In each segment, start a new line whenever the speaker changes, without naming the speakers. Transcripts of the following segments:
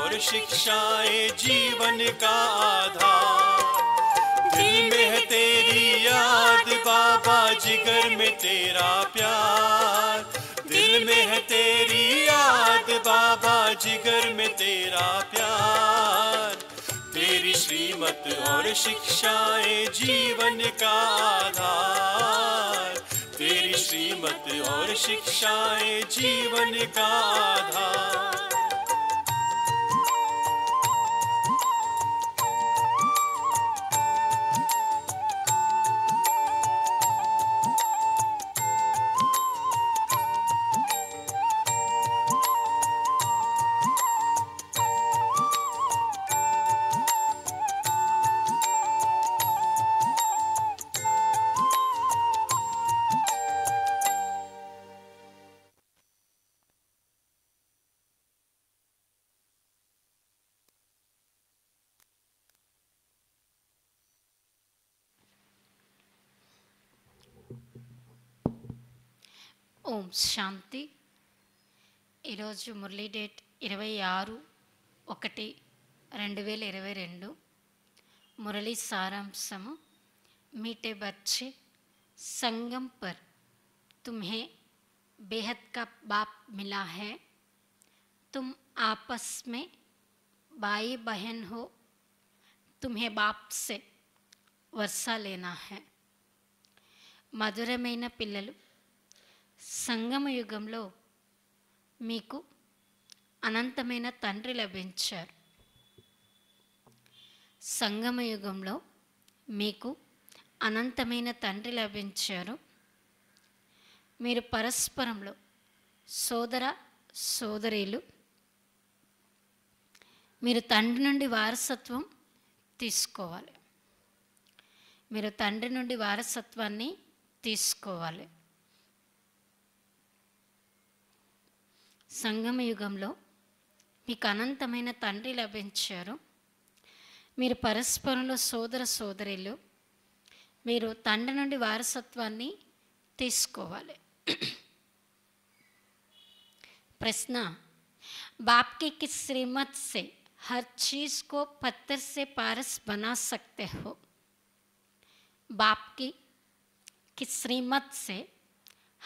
और शिक्षाएं जीवन का आधार दिल में है तेरी याद बाबा जिगर में तेरा प्यार दिल में है तेरी याद बाबा जिगर में तेरा प्यार तेरी श्रीमत और शिक्षाएं जीवन का आधार तेरी श्रीमत और शिक्षाएं जीवन का आधार
शांति मुरली डेट इरव आरोप रेवेल इरव रे मुरली सारांशमीटे बच्चे संगम पर तुम्हें बेहद का बाप मिला है तुम आपस में भाई बहन हो तुम्हें बाप से वर्षा लेना है मधुरम पिलू సంగమ యుగంలో మీకు అనంతమైన తండ్రి లభించారు సంగమ యుగంలో మీకు అనంతమైన తండ్రి లభించారు మీరు పరస్పరంలో సోదర సోదరీలు మీరు తండ్రి నుండి వారసత్వం తీసుకోవాలి మీరు తండ్రి నుండి వారసత్వాన్ని తీసుకోవాలి సంగమ యుగంలో మీకు అనంతమైన తండ్రి లభించారు మీరు పరస్పరంలో సోదర సోదరులు మీరు తండ్రి నుండి వారసత్వాన్ని తీసుకోవాలి ప్రశ్న బాప్కి కి శ్రీమత్ సే హర్ చీజ్ కో పత్తర్ సే పారస్ బనా సక్తే హో బాప్కి శ్రీమత్ సే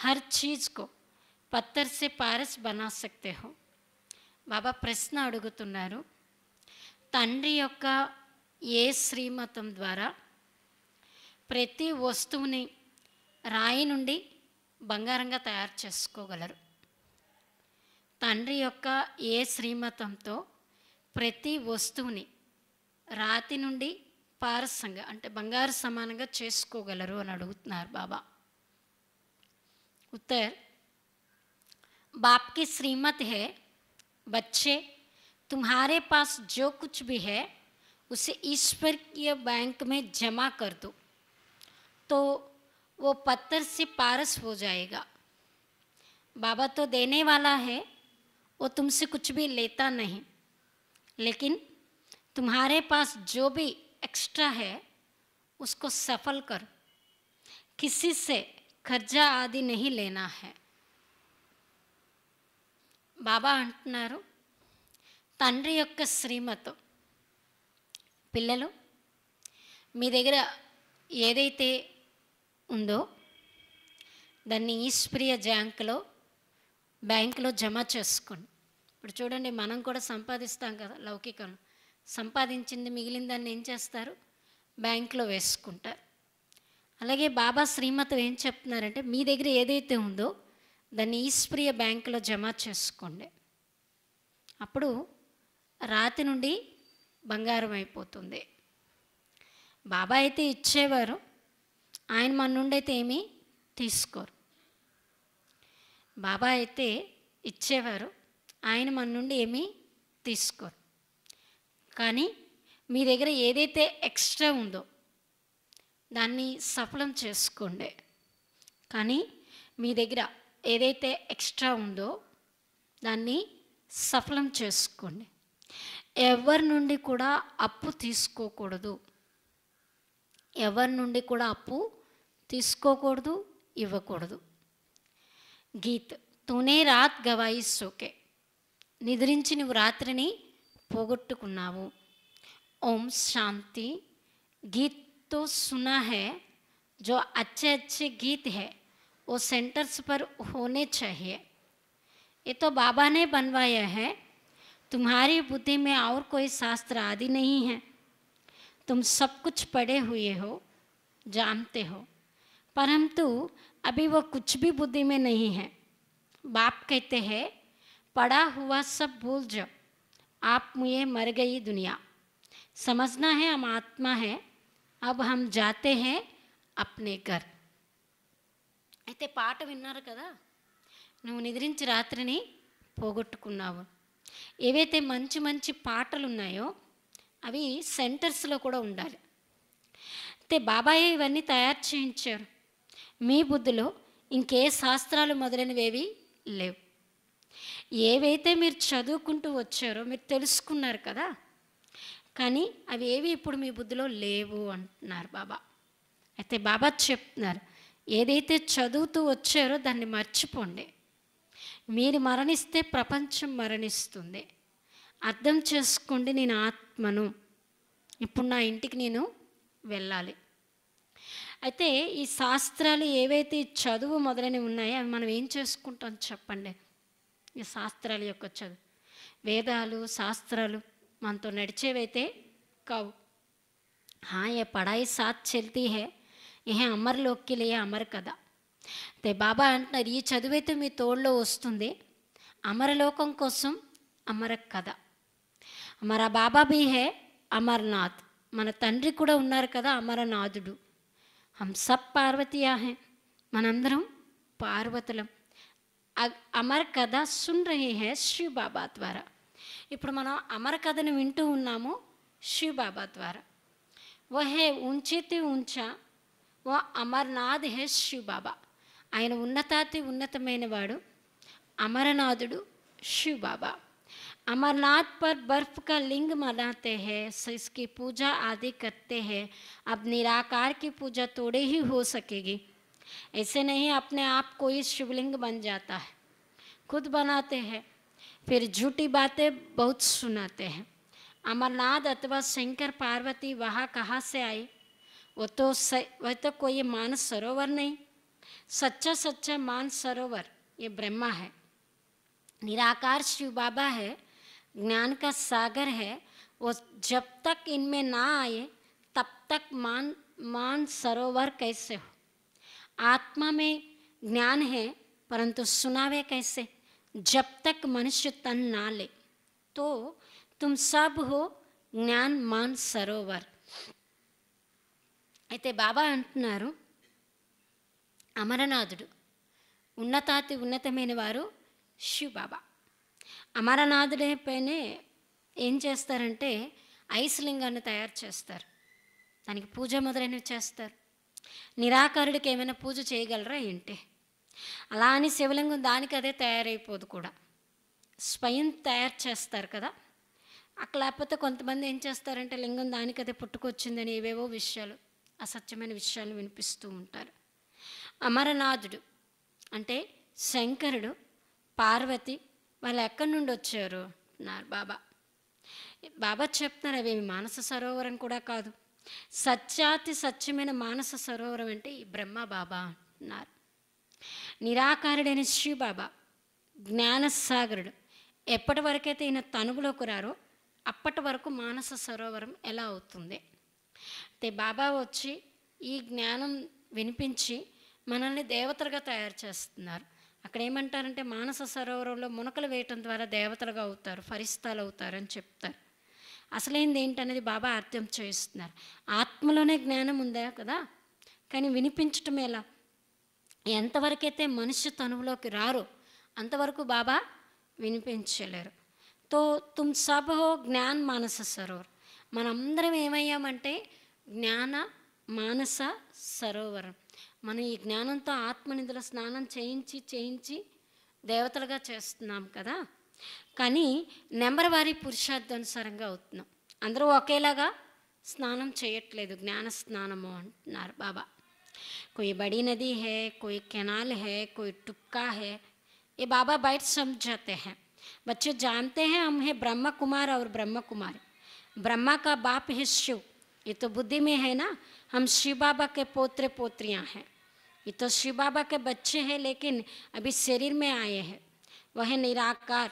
హర్ చీజ్ కో పత్తర్ సే పారస్ బనా సక్తే హో బాబా ప్రశ్న అడుగుతున్నారు తండ్రి యొక్క ఏ శ్రీమతం ద్వారా ప్రతి వస్తువుని రాయి నుండి బంగారంగా తయారు చేసుకోగలరు తండ్రి యొక్క ఏ శ్రీమతంతో ప్రతి వస్తువుని రాతి నుండి పారసంగా అంటే బంగారు సమానంగా చేసుకోగలరు అని అడుగుతున్నారు బాబా ఉత్తర్ बाप की श्रीमत है बच्चे तुम्हारे पास जो कुछ भी है उसे ईश्वर के बैंक में जमा कर दो तो वो पत्थर से पारस हो जाएगा बाबा तो देने वाला है वो तुमसे कुछ भी लेता नहीं लेकिन तुम्हारे पास जो भी एक्स्ट्रा है उसको सफल कर किसी से कर्जा आदि नहीं लेना है బాబా అంటున్నారు తండ్రి యొక్క శ్రీమతో పిల్లలు మీ దగ్గర ఏదైతే ఉందో దాన్ని ఈశ్వరీయ బ్యాంకులో బ్యాంకులో జమ చేసుకోండి ఇప్పుడు చూడండి మనం కూడా సంపాదిస్తాం కదా లౌకికంలో సంపాదించింది మిగిలిన దాన్ని ఏం చేస్తారు బ్యాంకులో వేసుకుంటారు అలాగే బాబా శ్రీమతం ఏం చెప్తున్నారంటే మీ దగ్గర ఏదైతే ఉందో దాన్ని ఈస్ప్రియ బ్యాంకులో జమ చేసుకోండి అప్పుడు రాతి నుండి బంగారం అయిపోతుంది బాబా అయితే ఇచ్చేవారు ఆయన మన నుండి అయితే ఏమీ తీసుకోరు బాబా అయితే ఇచ్చేవారు ఆయన మన నుండి ఏమీ తీసుకోరు కానీ మీ దగ్గర ఏదైతే ఎక్స్ట్రా ఉందో దాన్ని సఫలం చేసుకోండి కానీ మీ దగ్గర ఏదైతే ఎక్స్ట్రా ఉందో దాన్ని సఫలం చేసుకోండి ఎవరి నుండి కూడా అప్పు తీసుకోకూడదు ఎవరి నుండి కూడా అప్పు తీసుకోకూడదు ఇవ్వకూడదు గీత్ తూనే రాత్ గవాయి సోకే నిద్రించి నువ్వు రాత్రిని పోగొట్టుకున్నావు ఓం శాంతి గీత్తో సునా హే జో అచ్చే అచ్చే గీత్ హే वो सेंटर्स पर होने चाहिए ये तो बाबा ने बनवाया है तुम्हारी बुद्धि में और कोई शास्त्र आदि नहीं है तुम सब कुछ पढ़े हुए हो जानते हो परंतु अभी वो कुछ भी बुद्धि में नहीं है बाप कहते हैं पढ़ा हुआ सब भूल जाओ आप मुझे मर गई दुनिया समझना है हम आत्मा है अब हम जाते हैं अपने घर అయితే పాట విన్నారు కదా నువ్వు నిద్రించి రాత్రిని పోగొట్టుకున్నావు ఏవైతే మంచి మంచి పాటలు ఉన్నాయో అవి సెంటర్స్లో కూడా ఉండాలి అయితే బాబాయ్ ఇవన్నీ తయారు చేయించారు మీ బుద్ధిలో ఇంకే శాస్త్రాలు మొదలైనవేవి లేవు ఏవైతే మీరు చదువుకుంటూ వచ్చారో మీరు తెలుసుకున్నారు కదా కానీ అవి ఏవి ఇప్పుడు మీ బుద్ధిలో లేవు అంటున్నారు బాబా అయితే బాబా చెప్తున్నారు ఏదైతే చదువుతూ వచ్చారో దాన్ని మర్చిపోండి మీరు మరణిస్తే ప్రపంచం మరణిస్తుంది అర్థం చేసుకోండి నేను ఆత్మను ఇప్పుడు నా ఇంటికి నేను వెళ్ళాలి అయితే ఈ శాస్త్రాలు ఏవైతే చదువు మొదలైనవి ఉన్నాయో అవి మనం ఏం చేసుకుంటాం చెప్పండి ఈ శాస్త్రాల యొక్క చదువు వేదాలు శాస్త్రాలు మనతో నడిచేవైతే కావు హాయ పడాయి సాత్ చెల్తీ హే ఏ లే అమరు కదా అయితే బాబా అంటున్నారు ఈ చదువైతే మీ తోళ్ళలో వస్తుంది అమరలోకం కోసం అమర కథ మన బాబా బీహే అమర్నాథ్ మన తండ్రి కూడా ఉన్నారు కదా అమరనాథుడు హం సబ్ ఆహే మనందరం పార్వతులం అమర్ కథ సున్ రహి హే శ్రీ బాబా ద్వారా ఇప్పుడు మనం అమర కథను వింటూ ఉన్నాము శ్రీ బాబా ద్వారా ఓహే ఉంచితే ఉంచా ఓ అమర్నాథ్ హెస్ శివ్ బాబా ఆయన ఉన్నతాతి ఉన్నతమైన వాడు అమరనాథుడు शिव బాబా अमरनाथ पर बर्फ का लिंग मनाते हैं इसकी पूजा आदि करते हैं अब निराकार की पूजा तोड़े ही हो सकेगी ऐसे नहीं अपने आप कोई शिवलिंग बन जाता है खुद बनाते हैं फिर झूठी बातें बहुत सुनाते हैं अमरनाथ अथवा शंकर पार्वती वहाँ कहाँ से आई वो तो स, वह तो कोई मानस सरोवर नहीं सच्चा सच्चा मान सरोवर ये ब्रह्मा है निराकार शिव बाबा है ज्ञान का सागर है वो जब तक इनमें ना आए तब तक मान मान सरोवर कैसे हो आत्मा में ज्ञान है परंतु सुनावे कैसे जब तक मनुष्य तन ना ले तो तुम सब हो ज्ञान मान सरोवर అయితే బాబా అంటున్నారు అమరనాథుడు ఉన్నతాతి ఉన్నతమైన వారు శివ బాబా అమరనాథుడే పైనే ఏం చేస్తారంటే ఐస్ లింగాన్ని తయారు చేస్తారు దానికి పూజ మొదలైనవి చేస్తారు నిరాకారుడికి ఏమైనా పూజ చేయగలరా ఏంటి అలా అని శివలింగం దానికి అదే తయారైపోదు కూడా స్వయం తయారు చేస్తారు కదా అక్కడ లేకపోతే కొంతమంది ఏం చేస్తారంటే లింగం దానికి అదే పుట్టుకొచ్చిందని ఏవేవో విషయాలు అసత్యమైన విషయాలు వినిపిస్తూ ఉంటారు అమరనాథుడు అంటే శంకరుడు పార్వతి వాళ్ళు ఎక్కడి నుండి వచ్చారు అన్నారు బాబా బాబా చెప్తున్నారు అవేమి మానస సరోవరం కూడా కాదు సత్యాతి సత్యమైన మానస సరోవరం అంటే ఈ బ్రహ్మ బాబా అన్నారు నిరాకారుడైన శ్రీ బాబా జ్ఞానసాగరుడు ఎప్పటి వరకైతే ఈయన తనుగులోకి రారో అప్పటి వరకు మానస సరోవరం ఎలా అవుతుంది అయితే బాబా వచ్చి ఈ జ్ఞానం వినిపించి మనల్ని దేవతలుగా తయారు చేస్తున్నారు అక్కడ ఏమంటారంటే మానస సరోవరంలో మునకలు వేయటం ద్వారా దేవతలుగా అవుతారు ఫరిస్తాలు అవుతారు అని చెప్తారు అసలైంది ఏంటనేది బాబా అర్థం చేయిస్తున్నారు ఆత్మలోనే జ్ఞానం ఉందా కదా కానీ వినిపించటం ఎలా ఎంతవరకైతే మనిషి తనువులోకి రారు అంతవరకు బాబా వినిపించలేరు తో తుమ్ సబ్ హో జ్ఞాన్ మానస సరోవర్ మనందరం ఏమయ్యామంటే ज्ञान मानस सरोवर मन ज्ञान तो आत्मनिद्र स्न ची ची देवतल कदा का नंबर वारी पुरुषार्थुसार अंदर और स्नान चेयटे ज्ञान स्नानमें बाबा कोई बड़ी नदी है कोई कैनाल है कोई टुक्का है ये बाबा बैठ समझाते हैं बच्चे जानते हैं हम है ब्रह्म कुमार और ब्रह्म कुमारी ब्रह्मा का बाप है शिव ये तो बुद्धि में है ना हम शिव बाबा के पोत्र पोत्रियाँ हैं ये तो शिव बाबा के बच्चे हैं लेकिन अभी शरीर में आए हैं वह निराकार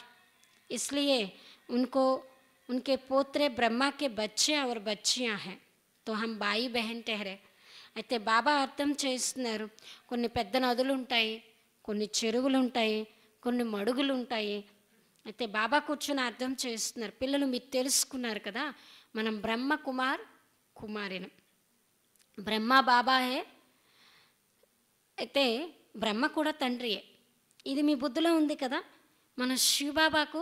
इसलिए उनको उनके पोत्रे ब्रह्मा के बच्चे और बच्चियाँ हैं तो हम भाई बहन ठहरे अच्छे बाबा अर्थम चुनाव कोई पेद नदलिए कोई चरवलिए कोई मड़ाई अच्छे बाबा कुर्चुन अर्थम चुनाव पिल कदा मन ब्रह्म कुमार కుమారిన బ్రహ్మ బాబాయే అయితే బ్రహ్మ కూడా తండ్రియే ఇది మీ బుద్ధిలో ఉంది కదా మన శివబాబాకు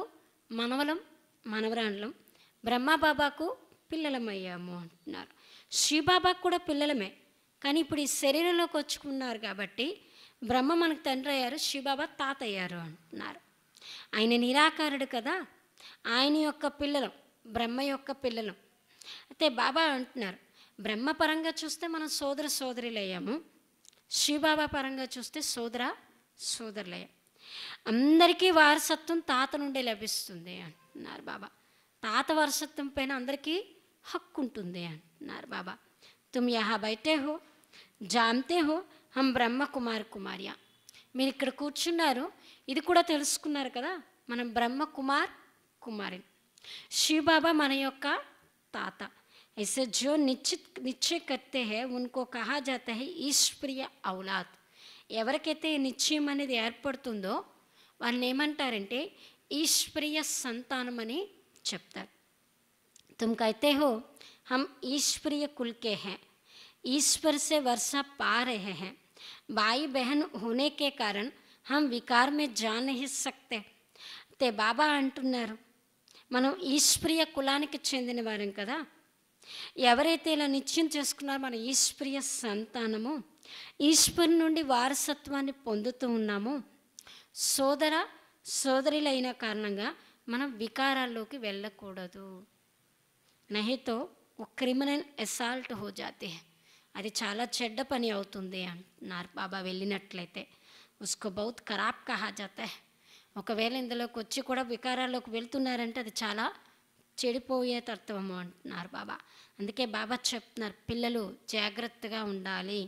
మనవలం మనవరాండ్లం బాబాకు పిల్లలమయ్యాము అంటున్నారు శివబాబాకు కూడా పిల్లలమే కానీ ఇప్పుడు ఈ శరీరంలోకి వచ్చుకున్నారు కాబట్టి బ్రహ్మ మనకు తండ్రి అయ్యారు శివబాబా తాత అయ్యారు అంటున్నారు ఆయన నిరాకారుడు కదా ఆయన యొక్క పిల్లలు బ్రహ్మ యొక్క పిల్లలు అయితే బాబా అంటున్నారు బ్రహ్మపరంగా చూస్తే మనం సోదర సోదరులయ్యాము శ్రీబాబా పరంగా చూస్తే సోదర సోదరులయ్యాం అందరికీ వారసత్వం తాత నుండే లభిస్తుంది అంటున్నారు బాబా తాత వారసత్వం పైన అందరికీ హక్కు ఉంటుంది అంటున్నారు బాబా తుమ్ యహా బయటే హో జామ్తే హో హం బ్రహ్మ కుమార్ కుమార్య మీరు ఇక్కడ కూర్చున్నారు ఇది కూడా తెలుసుకున్నారు కదా మనం బ్రహ్మ కుమార్ కుమారి శివబాబా మన యొక్క ताता ऐसे जो निश्चित निश्चय करते हैं उनको कहा जाता है ईश्वरीय औलाद ఎవరికైతే నిశ్చయం అనేది ఏర్పడుతుందో వాళ్ళని ఏమంటారంటే ఈశ్వరీయ तुम कहते हो हम ईश्वरीय कुल के हैं ईश्वर से वर्षा पा रहे हैं भाई बहन होने के कारण हम विकार में जा नहीं सकते ते बाबा अंटर మనం ఈశ్వరీయ కులానికి చెందిన వారం కదా ఎవరైతే ఇలా నిశ్చయం చేసుకున్నారో మన ఈశ్వరీయ సంతానము ఈశ్వరు నుండి వారసత్వాన్ని పొందుతూ ఉన్నాము సోదర సోదరులైన కారణంగా మనం వికారాల్లోకి వెళ్ళకూడదు నహితో ఓ క్రిమినల్ అసాల్ట్ హో జాతే అది చాలా చెడ్డ పని అవుతుంది అంటున్నారు బాబా వెళ్ళినట్లయితే ఉస్కో బౌత్ ఖరాబ్ కహా జాతే ఒకవేళ ఇందులోకి వచ్చి కూడా వికారాల్లోకి వెళ్తున్నారంటే అది చాలా చెడిపోయే తత్వము అంటున్నారు బాబా అందుకే బాబా చెప్తున్నారు పిల్లలు జాగ్రత్తగా ఉండాలి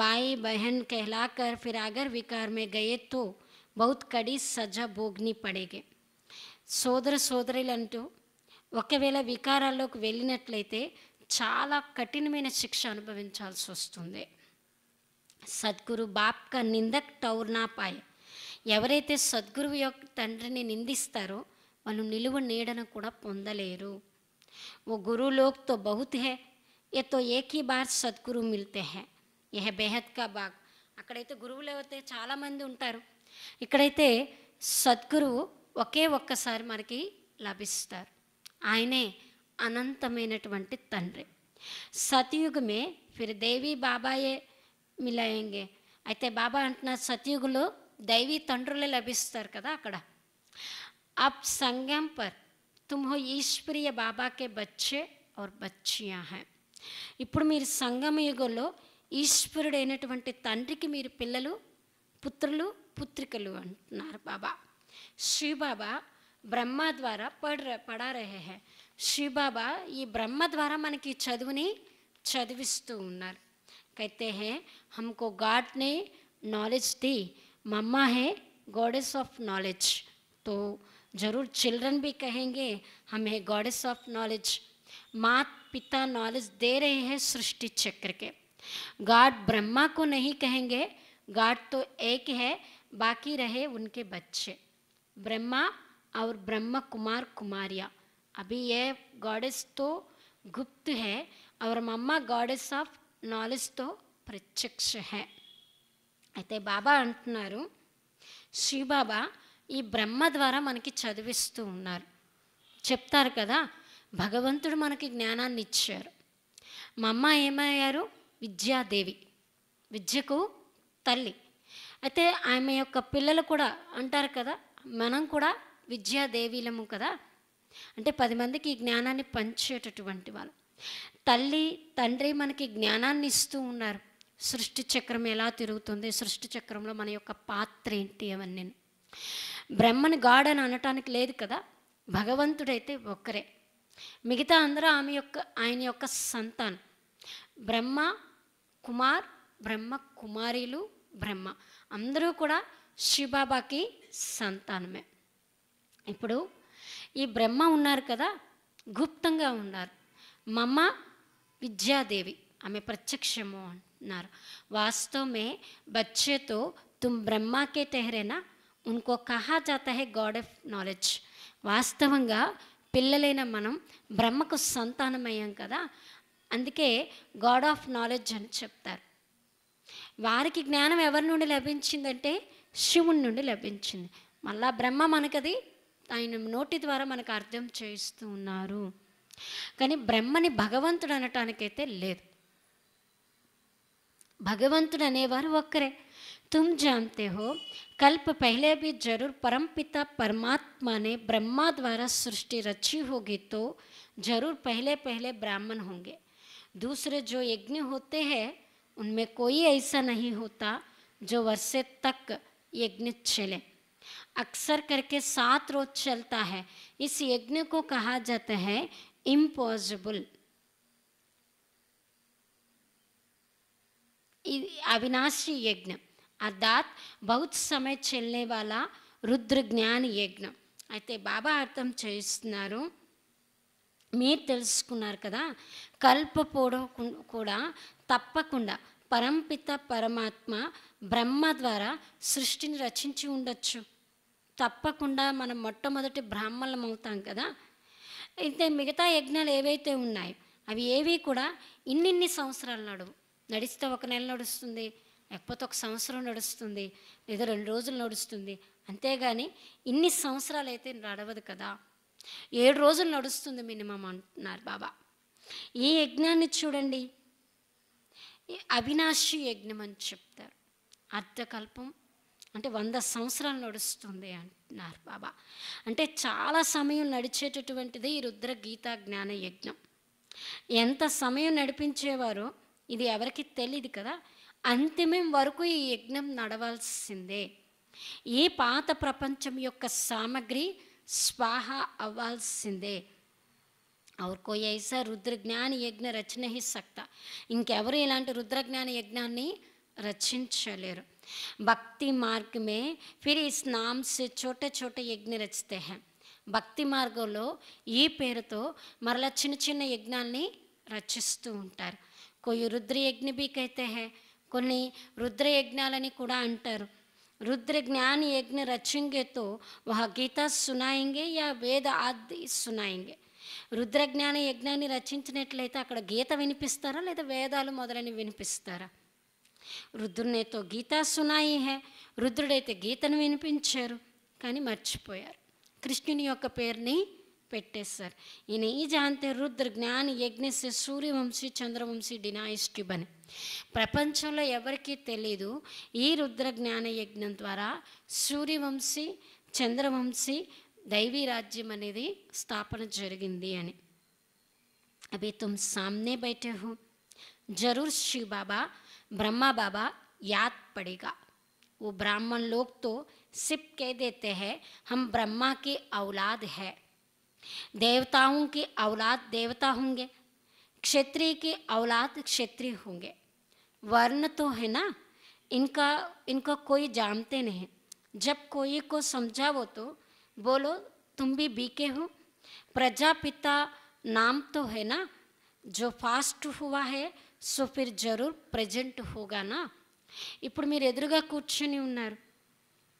బాయి బహన్ కర్ ఫిరాగర్ వికార్ మే గయ్యత్తు బౌత్ కడి సజా భోగ్ని పడేగే సోదర సోదరులంటూ ఒకవేళ వికారాల్లోకి వెళ్ళినట్లయితే చాలా కఠినమైన శిక్ష అనుభవించాల్సి వస్తుంది సద్గురు బాప్క నిందక్ టౌర్నా పాయ్ ఎవరైతే సద్గురువు యొక్క తండ్రిని నిందిస్తారో వాళ్ళు నిలువ నీడను కూడా పొందలేరు ఓ గురులోక్తో బహుత్ హే ఎతో ఏకీ బార్ సద్గురు మిల్తే హే ఏ బెహద్ కా బాగ్ అక్కడైతే గురువులు అయితే చాలామంది ఉంటారు ఇక్కడైతే సద్గురువు ఒకే ఒక్కసారి మనకి లభిస్తారు ఆయనే అనంతమైనటువంటి తండ్రి సతయుగమే ఫిర్ దేవి బాబాయే మిలాయంగే అయితే బాబా అంటున్నారు సతయుగులో దైవీ తండ్రులే లభిస్తారు కదా అక్కడ అప్ సంగం పర్ తుమ్హో ఈశ్వరియ ఈశ్వరీయ బాబాకే బచ్చే ఔర్ బచ్చియా హై ఇప్పుడు మీరు సంగమ యుగంలో ఈశ్వరుడైనటువంటి తండ్రికి మీరు పిల్లలు పుత్రులు పుత్రికలు అంటున్నారు బాబా శ్రీ బాబా బ్రహ్మ ద్వారా పడ పడారహే హే శ్రీ బాబా ఈ బ్రహ్మ ద్వారా మనకి చదువుని చదివిస్తూ ఉన్నారు అయితే హే హమ్కో గాడ్ నాలెడ్జ్ ది मम्मा है गॉडेस ऑफ नॉलेज तो ज़रूर चिल्ड्रन भी कहेंगे हमें गॉडेस ऑफ नॉलेज मात पिता नॉलेज दे रहे हैं सृष्टि चक्र के गाड ब्रह्मा को नहीं कहेंगे गाड तो एक है बाकी रहे उनके बच्चे ब्रह्मा और ब्रह्म कुमार कुमारिया अभी ये गॉडेस तो गुप्त है और मम्मा गॉडेस ऑफ नॉलेज तो प्रत्यक्ष है అయితే బాబా అంటున్నారు శ్రీబాబా ఈ బ్రహ్మ ద్వారా మనకి చదివిస్తూ ఉన్నారు చెప్తారు కదా భగవంతుడు మనకి జ్ఞానాన్ని ఇచ్చారు మా అమ్మ ఏమయ్యారు విద్యాదేవి విద్యకు తల్లి అయితే ఆమె యొక్క పిల్లలు కూడా అంటారు కదా మనం కూడా విద్యాదేవీలము కదా అంటే పది మందికి జ్ఞానాన్ని పంచేటటువంటి వాళ్ళు తల్లి తండ్రి మనకి జ్ఞానాన్ని ఇస్తూ ఉన్నారు సృష్టి చక్రం ఎలా తిరుగుతుంది సృష్టి చక్రంలో మన యొక్క పాత్ర ఏంటి అవన్నీ బ్రహ్మని గాడ్ అని అనటానికి లేదు కదా భగవంతుడైతే ఒక్కరే మిగతా అందరూ ఆమె యొక్క ఆయన యొక్క సంతానం బ్రహ్మ కుమార్ బ్రహ్మ కుమారీలు బ్రహ్మ అందరూ కూడా శివబాబాకి సంతానమే ఇప్పుడు ఈ బ్రహ్మ ఉన్నారు కదా గుప్తంగా ఉన్నారు మమ్మ విద్యాదేవి ఆమె ప్రత్యక్షము नारा వాస్తవమే బచ్చేతో తుమ్ బ్రహ్మాకే తెహరేనా ఉన్కో కహా జాతహే గాడ్ ఆఫ్ నాలెడ్జ్ వాస్తవంగా పిల్లలైన మనం బ్రహ్మకు సంతానమయ్యాం కదా అందుకే గాడ్ ఆఫ్ నాలెడ్జ్ అని చెప్తారు వారికి జ్ఞానం ఎవరి నుండి లభించిందంటే శివుని నుండి లభించింది మళ్ళా బ్రహ్మ మనకది ఆయన నోటి ద్వారా మనకు అర్థం చేయిస్తూ ఉన్నారు కానీ బ్రహ్మని భగవంతుడు అనటానికైతే లేదు भगवंत అనేవారు ఒక్కరే तुम जानते हो कल्प पहले भी जरूर परमपिता परमात्मा ने ब्रह्मा द्वारा सृष्टि रची होगी तो जरूर पहले पहले ब्राह्मण होंगे दूसरे जो यज्ञ होते हैं उनमें कोई ऐसा नहीं होता जो वर्षे तक यज्ञ चले अक्सर करके सात रोज चलता है इस यज्ञ को कहा जाता है इम्पॉसिबल ఇది అవినాశి యజ్ఞం అర్థాత్ బౌత్ సమయ చెల్లే వాళ్ళ రుద్ర జ్ఞాని యజ్ఞం అయితే బాబా అర్థం చేయిస్తున్నారు మీరు తెలుసుకున్నారు కదా కల్పపోవడం కూడా తప్పకుండా పరంపిత పరమాత్మ బ్రహ్మ ద్వారా సృష్టిని రచించి ఉండొచ్చు తప్పకుండా మనం మొట్టమొదటి బ్రాహ్మణం అవుతాం కదా అయితే మిగతా యజ్ఞాలు ఏవైతే ఉన్నాయో అవి ఏవి కూడా ఇన్నిన్ని సంవత్సరాలు నడువు నడిస్తే ఒక నెల నడుస్తుంది లేకపోతే ఒక సంవత్సరం నడుస్తుంది లేదా రెండు రోజులు నడుస్తుంది అంతేగాని ఇన్ని సంవత్సరాలు అయితే నడవదు కదా ఏడు రోజులు నడుస్తుంది మినిమం అంటున్నారు బాబా ఈ యజ్ఞాన్ని చూడండి అవినాశి యజ్ఞం అని చెప్తారు అర్ధకల్పం అంటే వంద సంవత్సరాలు నడుస్తుంది అంటున్నారు బాబా అంటే చాలా సమయం నడిచేటటువంటిది ఈ రుద్ర గీతా జ్ఞాన యజ్ఞం ఎంత సమయం నడిపించేవారో ఇది ఎవరికి తెలియదు కదా అంతిమం వరకు ఈ యజ్ఞం నడవాల్సిందే ఈ పాత ప్రపంచం యొక్క సామగ్రి స్వాహ అవ్వాల్సిందే ఎవరు కోయ ఐసా రుద్రజ్ఞాన యజ్ఞ రచన హి సక్త ఇంకెవరు ఇలాంటి రుద్రజ్ఞాన యజ్ఞాన్ని రచించలేరు భక్తి మార్గమే ఫిర్ ఇస్ నామ్ చోట చోట యజ్ఞ రచితే భక్తి మార్గంలో ఈ పేరుతో మరలా చిన్న చిన్న యజ్ఞాన్ని రచిస్తూ ఉంటారు కొయ్యి రుద్రయజ్ఞ బీక్ అయితే हैं కొన్ని రుద్రయజ్ఞాలని కూడా అంటారు రుద్ర జ్ఞాని యజ్ఞ రచింగేతో వహ గీత సునాయింగే యా వేద ఆది సునాయింగే రుద్ర జ్ఞాన యజ్ఞాన్ని రచించినట్లయితే అక్కడ గీత వినిపిస్తారా లేదా వేదాలు మొదలని వినిపిస్తారా రుద్రునితో గీత సునాయి హే రుద్రుడైతే గీతను వినిపించారు కానీ మర్చిపోయారు కృష్ణుని యొక్క పేరుని పెట్టేసారు ఇని ఈ జాంతే రుద్ర జ్ఞాన యజ్ఞేసే సూర్య వంశి చంద్ర వంశి డినైస్టుబనే ప్రపంచంలో ఎవరికీ తెలియదు ఈ రుద్ర జ్ఞాన యజ్ఞం ద్వారా సూర్య వంశి చంద్ర వంశి దైవి రాజ్యం అనేది స్థాపన జరిగింది అని అవే నువ్వు সামনে बैठे హో जरूर శివ బాబా బ్రహ్మ బాబా yaad padega wo brahman log to sip keh dete hain hum brahma ke aulad hai देवताओं की औलाद देवता होंगे क्षेत्रीय की औलाद क्षेत्रीय होंगे वर्ण तो है ना इनका इनको कोई जानते नहीं जब कोई को समझा वो तो बोलो तुम भी बीके हो प्रजापिता नाम तो है ना जो फास्ट हुआ है సో ఫిర్ జరూర్ ప్రజెంట్ హోగానా ఇప్పుడు మీరు ఎదురుగా उपकंड ఉన్నారు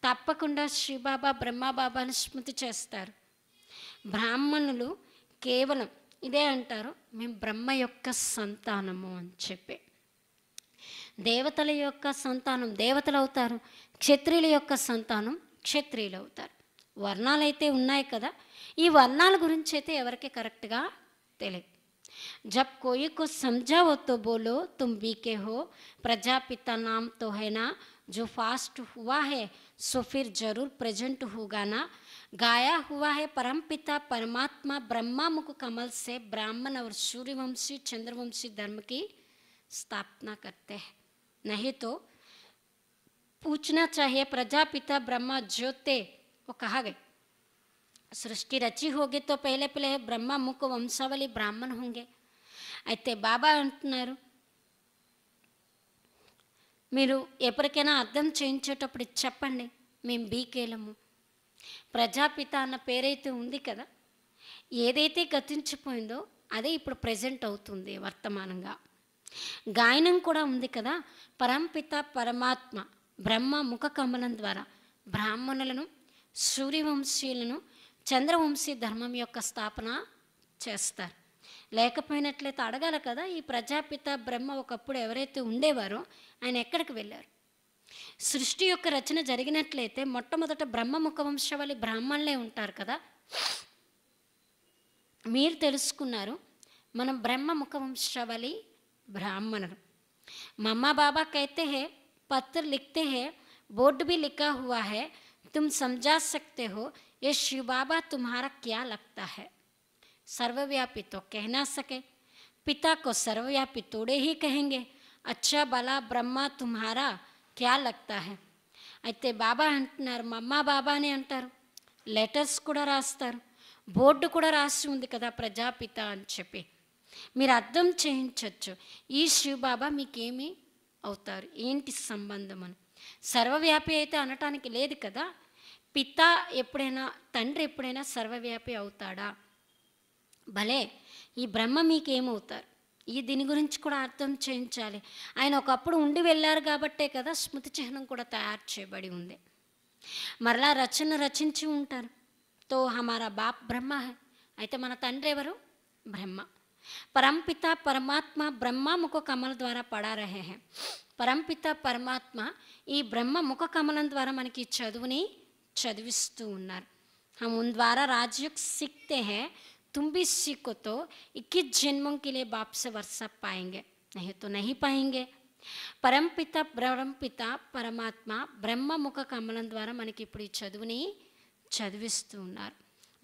बाबा శ్రీబాబా ने स्मृति चेस्टर బ్రాహ్మణులు కేవలం ఇదే అంటారు మేము బ్రహ్మ యొక్క సంతానము అని చెప్పి దేవతల యొక్క సంతానం దేవతలు అవుతారు క్షత్రియుల యొక్క సంతానం క్షత్రియులు అవుతారు వర్ణాలు అయితే ఉన్నాయి కదా ఈ వర్ణాల గురించి అయితే ఎవరికి కరెక్ట్గా తెలియదు జబ్ कोई कुछ समझा हो तो बोलो तुम बी के हो प्रजापिता नाम तो है ना జరూర్ फास्ट హుగానా गाया हुआ है परम पिता परमात्मा ब्रह्मा मुख कमल से ब्राह्मण और सूर्यवंशी चंद्रवंशी धर्म की स्थापना करते हैं नहीं तो पूछना चाहिए प्रजापिता ब्रह्मा ज्योते वो कहा गए सृष्टि रची होगी तो पहले पहले ब्रह्मा मुख वंशावली ब्राह्मण होंगे अच्छे बाबा అంటున్నారు मेरू एपरकना అర్థం చేయించేటప్పుడు चपंडी मे బీకేలము ప్రజాపిత అన్న పేరైతే ఉంది కదా ఏదైతే గతించిపోయిందో అదే ఇప్పుడు ప్రజెంట్ అవుతుంది వర్తమానంగా గాయనం కూడా ఉంది కదా పరంపిత పరమాత్మ బ్రహ్మ ముఖ కమలం ద్వారా బ్రాహ్మణులను సూర్యవంశీయులను చంద్రవంశీ ధర్మం యొక్క స్థాపన చేస్తారు లేకపోయినట్లయితే అడగాల కదా ఈ ప్రజాపిత బ్రహ్మ ఒకప్పుడు ఎవరైతే ఉండేవారో ఆయన ఎక్కడికి వెళ్ళారు सृष्टि का रचना జరిగినట్లయితే ಮೊಟ್ಟಮೊದಟ ಬ್ರಹ್ಮಮುಖ ವಂಶವಲಿ ಬ್ರಾಹ್ಮಣಲೇ ఉంటಾರ್ ಕದಾ ಮೀರ್ తెలుసుకున్నారు ನಾವು ಬ್ರಹ್ಮಮುಖ ವಂಶವಲಿ ಬ್ರಾಹ್ಮಣರುಮ್ಮಾ ಬಾಬಾ ಕೈತೆ ಹೇ ಪತ್ರ لکھತೆ ಹೇ ವೋಟ್ ಬಿ ಲಿಕಾ ہوا ಹೈ ತುಮ್ ಸಮಜಾ sakte ho ಯೇ ಶಿವ ಬಾಬಾ ತುಮ್ಹಾರ ಕ್ಯಾ ಲಗ್ತಾ ಹೈ ಸರ್ವವ್ಯಾಪೀ ತೋ કહನಾ ಸಕೇ ಪಿತಾ ಕೋ ಸರ್ವವ್ಯಾಪೀ ತೋಡೆ ಹಿ કહેಂಗೇ ಅಚ್ಚಾ ಬಾಲ ಬ್ರಹ್ಮಾ ತುಮ್ಹಾರಾ క్యా లగ్తా హే అయితే బాబా అంటున్నారు మా అమ్మ బాబానే అంటారు లెటర్స్ కూడా రాస్తారు బోర్డు కూడా రాసి ఉంది కదా ప్రజాపిత అని చెప్పి మీరు అర్థం చేయించవచ్చు ఈ శివబాబా మీకేమి అవుతారు ఏంటి సంబంధం అని సర్వవ్యాపి అయితే అనటానికి లేదు కదా పిత ఎప్పుడైనా తండ్రి ఎప్పుడైనా సర్వవ్యాపి అవుతాడా భలే ఈ బ్రహ్మ మీకేమవుతారు ఈ దీని గురించి కూడా అర్థం చేయించాలి ఆయన ఒకప్పుడు ఉండి వెళ్ళారు కాబట్టే కదా స్మృతి చిహ్నం కూడా తయారు చేయబడి ఉంది మరలా రచన రచించి ఉంటారు తో హమారా బాప్ బ్రహ్మ అయితే మన తండ్రి ఎవరు బ్రహ్మ పరంపిత పరమాత్మ బ్రహ్మ ముఖ కమల ద్వారా పడారహే హే పరంపిత పరమాత్మ ఈ బ్రహ్మ ముఖ కమలం ద్వారా మనకి చదువుని చదివిస్తూ ఉన్నారు हम उन द्वारा राजयुग सीखते तुम भी सीखो तो इक्कीस जन्मों के लिए बाप से वर्षा पाएंगे नहीं तो नहीं पाएंगे పరంపిత బ్రహ్మపిత పరమాత్మ బ్రహ్మ ముఖ కమలం ద్వారా మనకి ఇప్పుడు ఈ చదువుని చదివిస్తూ ఉన్నారు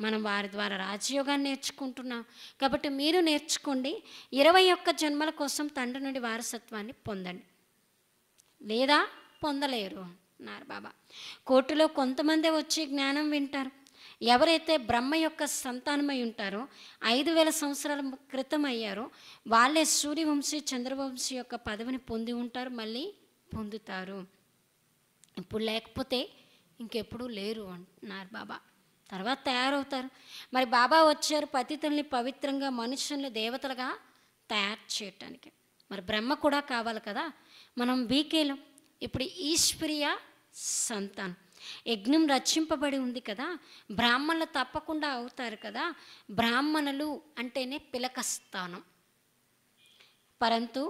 మనం వారి ద్వారా రాజయోగాన్ని నేర్చుకుంటున్నాం కాబట్టి మీరు నేర్చుకోండి ఇరవై ఒక్క జన్మల కోసం తండ్రి నుండి వారసత్వాన్ని పొందండి లేదా పొందలేరు అన్నారు బాబా కోర్టులో కొంతమందే వచ్చి జ్ఞానం వింటారు ఎవరైతే బ్రహ్మ యొక్క సంతానమై ఉంటారో ఐదు వేల సంవత్సరాల క్రితం అయ్యారో వాళ్ళే సూర్యవంశీ చంద్రవంశీ యొక్క పదవిని పొంది ఉంటారు మళ్ళీ పొందుతారు ఇప్పుడు లేకపోతే ఇంకెప్పుడు లేరు అంటున్నారు బాబా తర్వాత తయారవుతారు మరి బాబా వచ్చారు పతితుల్ని పవిత్రంగా మనుషుల్ని దేవతలుగా తయారు చేయటానికి మరి బ్రహ్మ కూడా కావాలి కదా మనం బీకేలం ఇప్పుడు ఈశ్వరియ సంతానం యజ్ఞం రచింపబడి ఉంది కదా బ్రాహ్మణులు తప్పకుండా అవుతారు కదా బ్రాహ్మణులు అంటేనే परंतु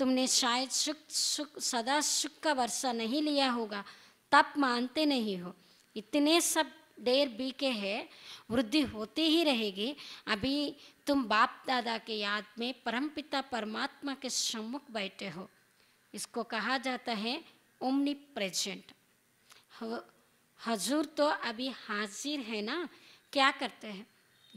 तुमने शायद सुख सुख सदा सुख का वर्षा नहीं लिया होगा तप मानते नहीं हो इतने सब देर बीके है वृद्धि होती ही रहेगी अभी तुम बाप दादा के याद में परमपिता परमात्मा के सम्मुख बैठे हो इसको कहा जाता है ओमनी प्रेजेंट हजूर तो अभी हाजिर है ना क्या करते हैं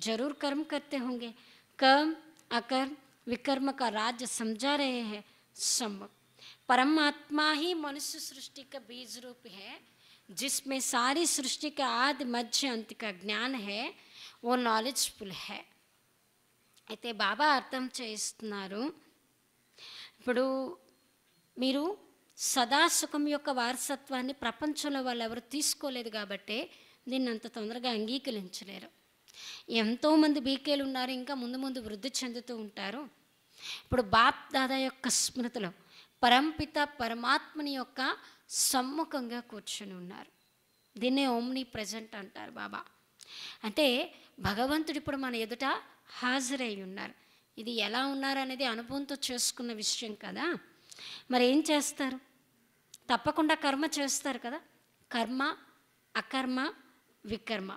जरूर कर्म करते होंगे कर्म अकर्म विकर्म का राज्य समझा रहे हैं सम परमात्मा ही मनुष्य सृष्टि का बीज रूप है जिसमें सारी सृष्टि का आदि मध्य अंत का ज्ञान है वो नॉलेजफुल है अच्छे बाबा अर्थम చేస్తున్నారు इन సదాసుఖం యొక్క వారసత్వాన్ని ప్రపంచంలో వాళ్ళు ఎవరు తీసుకోలేదు కాబట్టి దీన్ని అంత తొందరగా అంగీకరించలేరు ఎంతోమంది బీకేలు ఉన్నారు ఇంకా ముందు ముందు వృద్ధి చెందుతూ ఉంటారు ఇప్పుడు బాప్ దాదా యొక్క స్మృతిలో పరంపిత పరమాత్మని యొక్క సమ్ముఖంగా కూర్చొని ఉన్నారు దీన్నే ఓమ్ని ప్రజెంట్ అంటారు బాబా అంటే భగవంతుడు ఇప్పుడు మన ఎదుట హాజరై ఉన్నారు ఇది ఎలా ఉన్నారు అనేది అనుభవంతో చేసుకున్న విషయం కదా మరి ఏం చేస్తారు తప్పకుండా కర్మ చేస్తారు కదా కర్మ అకర్మ వికర్మ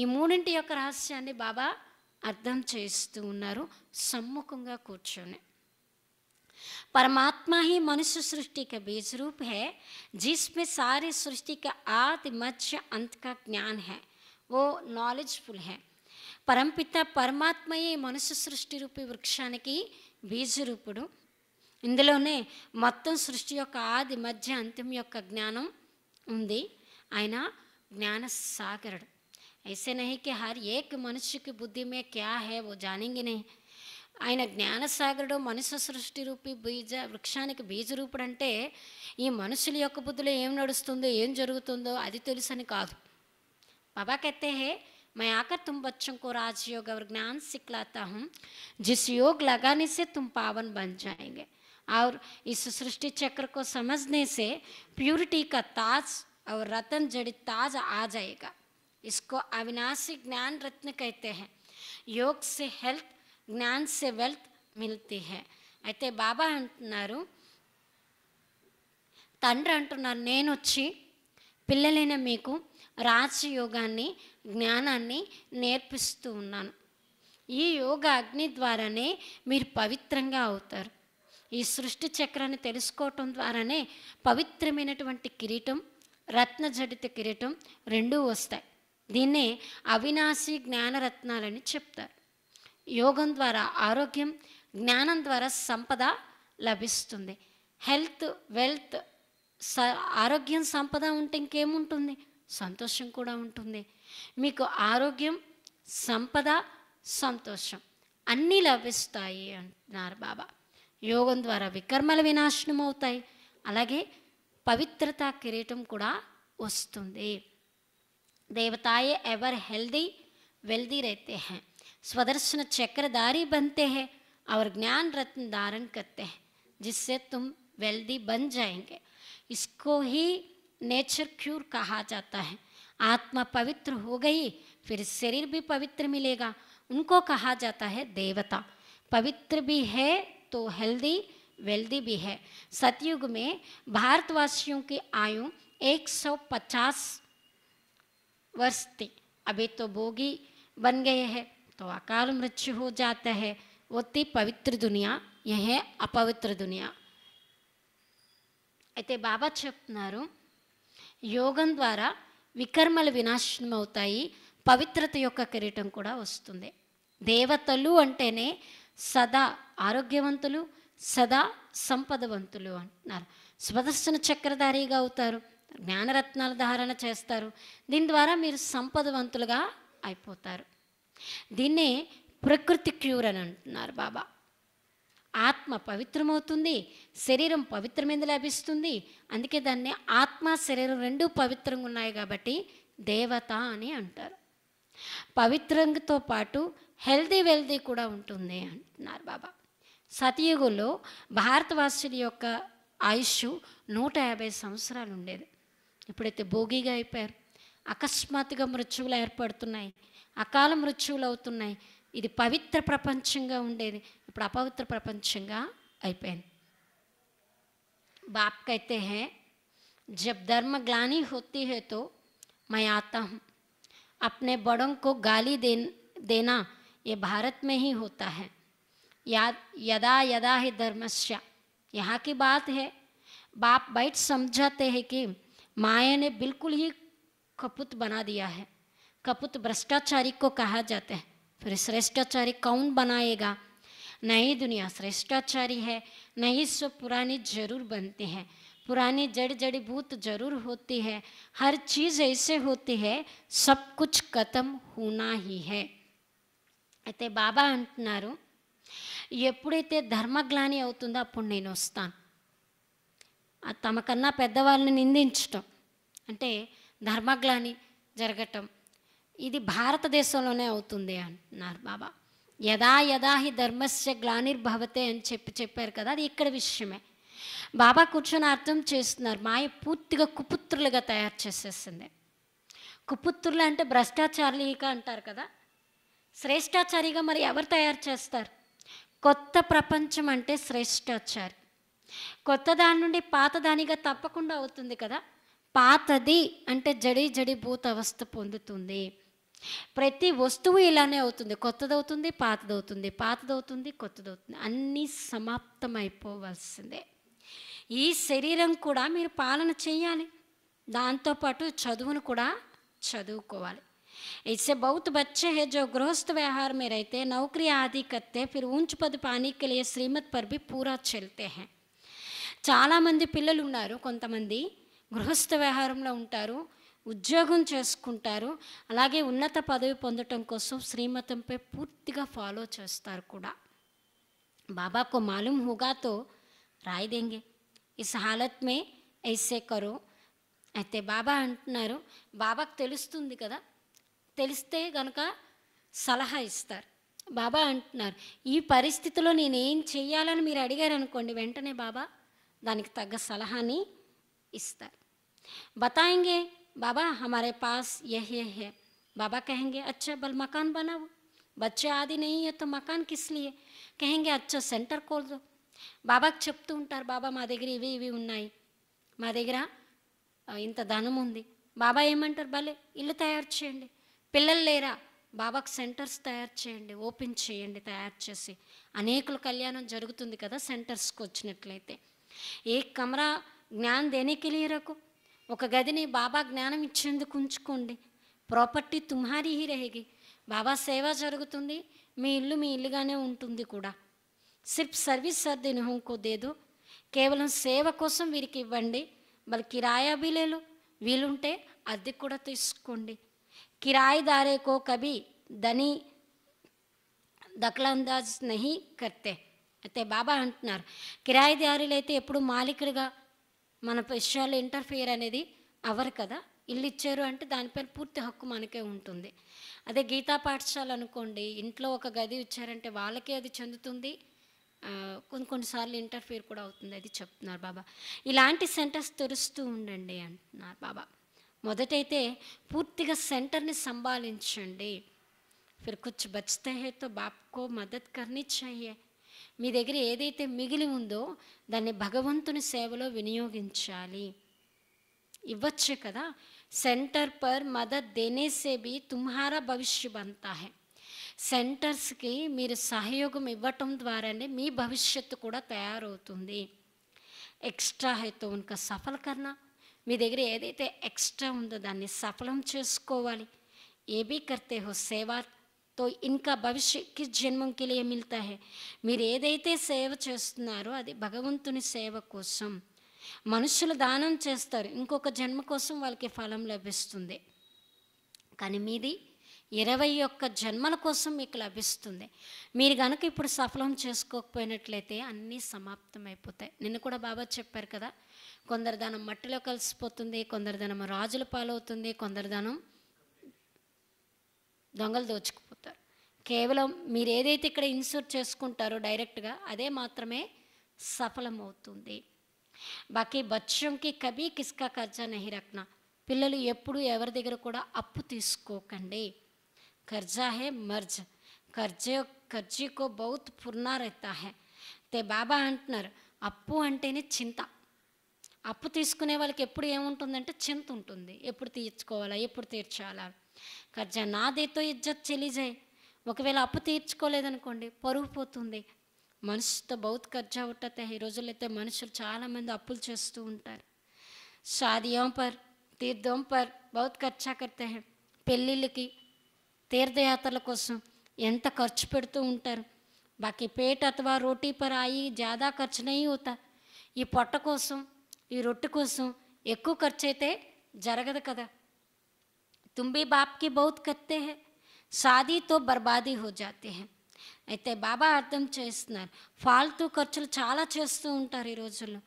ఈ మూడింటి యొక్క రహస్యాన్ని బాబా అర్థం చేస్తూ ఉన్నారు సమ్ముఖంగా కూర్చొని పరమాత్మ హి మనుష్య సృష్టిక का बीज रूप है जिसमें सारी सृष्टि का आदि హే अंत का ज्ञान పరంపిత పరమాత్మయే మనుష్య సృష్టి రూపి వృక్షానికి బీజరూపుడు ఇందులోనే మొత్తం సృష్టి యొక్క ఆది మధ్య అంతిమ యొక్క జ్ఞానం ఉంది ఆయన జ్ఞాన సాగరుడు ఐసే नहीं कि हर एक मनुष्य की बुद्धि में क्या ఆయన జ్ఞానసాగరుడు మనుష్య సృష్టి రూపి బీజ వృక్షానికి బీజరూపుడు అంటే ఈ మనుషుల యొక్క బుద్ధిలో ఏం నడుస్తుందో ఏం జరుగుతుందో అది తెలుసని కాదు బాబాకైతే హే మై ఆకర్ తుమ్ బచ్చం కో రాజయోగ జ్ఞాన్ సిక్లాతాహం జిస్ యోగ్ లగానిసే తుమ్ పావన్ బంజాయింగే और इस सृष्टि चक्र को समझने से प्यूरिटी का ताज और रतन जड़ित ताज आ जाएगा इसको अविनाशी ज्ञान रत्न कहते हैं योग से हेल्थ ज्ञान से वेल्थ मिलती है अच्छे बाबा अट्ठा तंड अट्ठा ने पिलू राजजयोगा ज्ञाना ने योग अग्नि द्वारा पवित्र अवतार ఈ సృష్టి చక్రాన్ని తెలుసుకోవటం ద్వారానే పవిత్రమైనటువంటి కిరీటం రత్న జడిత కిరీటం రెండూ వస్తాయి దీన్నే అవినాశి జ్ఞానరత్నాలని చెప్తారు యోగం ద్వారా ఆరోగ్యం జ్ఞానం ద్వారా సంపద లభిస్తుంది హెల్త్ వెల్త్ స ఆరోగ్యం సంపద ఉంటే ఇంకేముంటుంది సంతోషం కూడా ఉంటుంది మీకు ఆరోగ్యం సంపద సంతోషం అన్నీ లభిస్తాయి అంటున్నారు బాబా యోగం द्वारा వికర్మల వినాశనం है అలాగే पवित्रता కిరీటం कूड़ा वस्तु देवताए एवर हेल्दी वेल्दी रहते हैं स्वदर्शन चक्रधारी बनते हैं और ज्ञान रत्न धारण करते हैं जिससे तुम वेल्दी बन जाएंगे इसको ही नेचर क्यूर कहा जाता है आत्मा पवित्र हो गई फिर शरीर भी पवित्र मिलेगा उनको कहा जाता है देवता पवित्र भी है तो हेल्दी वेल्दी भी है सतयुग में भारतवासियों की आयु 150 वर्ष थी अभी तो भोगी बन गए हैं तो अकाल मृत्यु हो जाता है वो थी पवित्र दुनिया यह है अपवित्र दुनिया అయితే బాబా చెప్తున్నారు యోగం ద్వారా వికర్మలు వినాశనం అవుతాయి పవిత్రత యొక్క కిరీటం కూడా వస్తుంది దేవతలు అంటేనే సదా ఆరోగ్యవంతులు సదా సంపదవంతులు అంటున్నారు స్వదర్శన చక్రధారిగా అవుతారు జ్ఞానరత్నాల ధారణ చేస్తారు దీని ద్వారా మీరు సంపదవంతులుగా అయిపోతారు దీన్నే ప్రకృతి క్యూర్ అని అంటున్నారు బాబా ఆత్మ పవిత్రమవుతుంది శరీరం పవిత్రమైన లభిస్తుంది అందుకే దాన్ని ఆత్మ శరీరం రెండూ పవిత్రంగా ఉన్నాయి కాబట్టి దేవత అని అంటారు పవిత్రంతో పాటు హెల్దీ వెల్దీ కూడా ఉంటుంది అంటున్నారు బాబా సతయుగులో భారతవాసుడి యొక్క ఆయుష్ నూట యాభై సంవత్సరాలు ఉండేది ఇప్పుడైతే భోగిగా అయిపోయారు అకస్మాత్తుగా మృత్యువులు ఏర్పడుతున్నాయి అకాల మృత్యువులు అవుతున్నాయి ఇది పవిత్ర ప్రపంచంగా ఉండేది ఇప్పుడు అపవిత్ర ప్రపంచంగా అయిపోయింది బాప్కైతే कहते జబ్ ధర్మ గ్లాని ग्लानी होती है तो అప్నే బడంకు గాలి దేన్ దేనా ये भारत में ही होता है याद यदा यदा ही धर्मस्या यहाँ की बात है बाप बैठ समझाते हैं कि माया ने बिल्कुल ही कपुत बना दिया है कपुत भ्रष्टाचारी को कहा जाता है फिर श्रेष्ठाचारी कौन बनाएगा नई दुनिया श्रेष्ठाचारी है नई सो पुरानी जरूर बनती हैं पुरानी जड़ जड़ी भूत जरूर होती है हर चीज़ ऐसे होती है सब कुछ खत्म होना ही है అయితే బాబా అంటున్నారు ఎప్పుడైతే ధర్మగ్లాని అవుతుందో అప్పుడు నేను వస్తాను తమకన్నా పెద్దవాళ్ళని నిందించటం అంటే ధర్మగ్లాని జరగటం ఇది భారతదేశంలోనే అవుతుంది అంటున్నారు బాబా యదా యదా హి ధర్మస్య గ్లానిర్భవతే అని చెప్పి చెప్పారు కదా అది ఇక్కడ విషయమే బాబా కూర్చొని అర్థం చేస్తున్నారు మాయ పూర్తిగా కుపుత్రులుగా తయారు చేసేసింది కుపుత్రులు అంటే భ్రష్టాచారులుగా అంటారు కదా శ్రేష్టాచారిగా మరి ఎవరు తయారు చేస్తారు కొత్త ప్రపంచం అంటే శ్రేష్టాచారి కొత్త దాని నుండి పాత దానిగా తప్పకుండా అవుతుంది కదా పాతది అంటే జడి జడి భూత అవస్థ పొందుతుంది ప్రతి వస్తువు ఇలానే అవుతుంది కొత్తదవుతుంది పాతదవుతుంది పాతదవుతుంది కొత్తదవుతుంది అన్నీ సమాప్తమైపోవలసిందే ఈ శరీరం కూడా మీరు పాలన చేయాలి దాంతోపాటు చదువును కూడా చదువుకోవాలి इससे बहुत बच्चे हैं जो गृहस्थ व्यवहार में रहते हैं नौकरी आदि करते हैं फिर ऊंच పद పానీ కెలియ శ్రీమత్ పర్ బి పూరా చెల్తే హే చాలామంది పిల్లలు ఉన్నారు కొంతమంది గృహస్థ వ్యవహారంలో ఉంటారు ఉద్యోగం చేసుకుంటారు అలాగే ఉన్నత పదవి పొందటం కోసం శ్రీమతంపై పూర్తిగా ఫాలో చేస్తారు కూడా బాబాకు మాలూమ్ హోగాతో రాయి దెంగే ఈ హాలత్ మే ఎస్సే అయితే బాబా అంటున్నారు బాబాకు తెలుస్తుంది కదా తెలిస్తే గనక సలహా ఇస్తారు బాబా అంటున్నారు ఈ పరిస్థితిలో నేను ఏం చేయాలని మీరు అడిగారు అనుకోండి వెంటనే బాబా దానికి తగ్గ సలహాని ఇస్తారు బతాయింగే బాబా హమారే పాస్ యహ్ యహ్ బాబా కహంగే అచ్చా బల్ మకాన్ బనావు బచ్చే ఆది నహీ తో మకాన్ కిస్లియే కహంగే అచ్చా సెంటర్ కోల్దో బాబాకి చెప్తూ ఉంటారు బాబా మా దగ్గర ఇవి ఇవి ఉన్నాయి మా దగ్గర ఇంత ధనం ఉంది బాబా ఏమంటారు భలే ఇల్లు తయారు చేయండి పిల్లలు లేరా బాబాకు సెంటర్స్ తయారు చేయండి ఓపెన్ చేయండి తయారు చేసి అనేకుల కళ్యాణం జరుగుతుంది కదా సెంటర్స్కి వచ్చినట్లయితే ఏ కమరా జ్ఞానం దేనికి లేరకు ఒక గదిని బాబా జ్ఞానం ఇచ్చేందుకు ఉంచుకోండి ప్రాపర్టీ తుమ్హారి హీ బాబా సేవ జరుగుతుంది మీ ఇల్లు మీ ఇల్లుగానే ఉంటుంది కూడా సిర్ఫ్ సర్వీస్ సర్ది నిహంకో దేదు కేవలం సేవ కోసం వీరికి ఇవ్వండి వాళ్ళకి రాయా బిలేలు వీలుంటే అద్దె కూడా తీసుకోండి किराएदारे को कभी धनी దఖలందాజ్ నహి కర్తే అయితే బాబా అంటున్నారు కిరాయిదారులు అయితే ఎప్పుడు మాలికుడిగా మన విషయాలు ఇంటర్ఫియర్ అనేది అవరు కదా ఇల్లు ఇచ్చారు అంటే దానిపైన పూర్తి హక్కు మనకే ఉంటుంది అదే గీతా పాఠశాల అనుకోండి ఇంట్లో ఒక గది ఇచ్చారంటే వాళ్ళకే అది చెందుతుంది కొన్ని కొన్నిసార్లు ఇంటర్ఫియర్ కూడా అవుతుంది అది చెప్తున్నారు బాబా ఇలాంటి సెంటర్స్ తెరుస్తూ ఉండండి అంటున్నారు బాబా మొదటైతే పూర్తిగా సెంటర్ని సంభాలించండి ఫిర్ కుచ్ బచ్తే హే బాప్కో మదత్ కర్ని చాయే మీ దగ్గర ఏదైతే మిగిలి ఉందో దాన్ని భగవంతుని సేవలో వినియోగించాలి ఇవ్వచ్చు కదా సెంటర్ పర్ మదత్ దేనేసే బి తుమ్హారా భవిష్య బంతా హే సెంటర్స్కి మీరు సహయోగం ఇవ్వటం ద్వారానే మీ భవిష్యత్తు కూడా తయారవుతుంది ఎక్స్ట్రా హైతో ఇంకా సఫల్ మీ దగ్గర ఏదైతే ఎక్స్ట్రా ఉందో దాన్ని సఫలం చేసుకోవాలి ఏ బీ కర్తే హో సేవా తో ఇంకా భవిష్యత్కి జన్మంకి లే మిల్తా హే మీరు ఏదైతే సేవ చేస్తున్నారో అది భగవంతుని సేవ కోసం మనుషులు దానం చేస్తారు ఇంకొక జన్మ కోసం వాళ్ళకి ఫలం లభిస్తుంది కానీ మీది ఇరవై ఒక్క జన్మల కోసం మీకు లభిస్తుంది మీరు కనుక ఇప్పుడు సఫలం చేసుకోకపోయినట్లయితే అన్నీ సమాప్తం అయిపోతాయి నిన్న కూడా బాబా చెప్పారు కదా కొందరి ధనం మట్టిలో కలిసిపోతుంది కొందరి ధనం రాజుల పాలవుతుంది కొందరి ధనం దొంగలు దోచుకుపోతారు కేవలం మీరు ఏదైతే ఇక్కడ ఇన్సూర్ చేసుకుంటారో డైరెక్ట్గా అదే మాత్రమే సఫలమవుతుంది బాకీ బచ్చంకి కబీ కిస్కా ఖర్చా నహి రక్న పిల్లలు ఎప్పుడు ఎవరి దగ్గర కూడా అప్పు తీసుకోకండి ఖర్జా హే మర్జ్ ఖర్జే ఖర్జీకో బౌత్ పుర్నా హే తే బాబా అంటున్నారు అప్పు అంటేనే చింత అప్పు తీసుకునే వాళ్ళకి ఎప్పుడు ఏముంటుందంటే చింత ఉంటుంది ఎప్పుడు తీర్చుకోవాలా ఎప్పుడు తీర్చాలా ఖర్జా నాదేతో ఇజ్జత్ చెలిజాయి ఒకవేళ అప్పు తీర్చుకోలేదనుకోండి పరుగు పోతుంది మనుషులతో బౌత్ ఖర్చు అవుటతే ఈ రోజుల్లో అయితే మనుషులు చాలామంది అప్పులు చేస్తూ ఉంటారు షాదియం పర్ తీర్థం పర్ బౌత్ ఖర్చా కర్తే పెళ్ళిళ్ళకి తీర్థయాత్రల కోసం ఎంత ఖర్చు పెడుతూ ఉంటారు బాకీ పేట అథవా రోటీ పర్ అయి జాదా ఖర్చు నహీ ఈ పొట్ట కోసం ఈ రొట్టు కోసం ఎక్కువ ఖర్చు అయితే జగరగద కదా తుంబీ బాప్ కి బహుత్ ఖత్తే హే సাদী తో బర్బادی హో జాతే హే ఎతే బాబా అత్తం చేస్నార్ ఫాల్తు ఖర్చలు చాలా చేస్తు ఉంటారు ఈ రోజుల్లో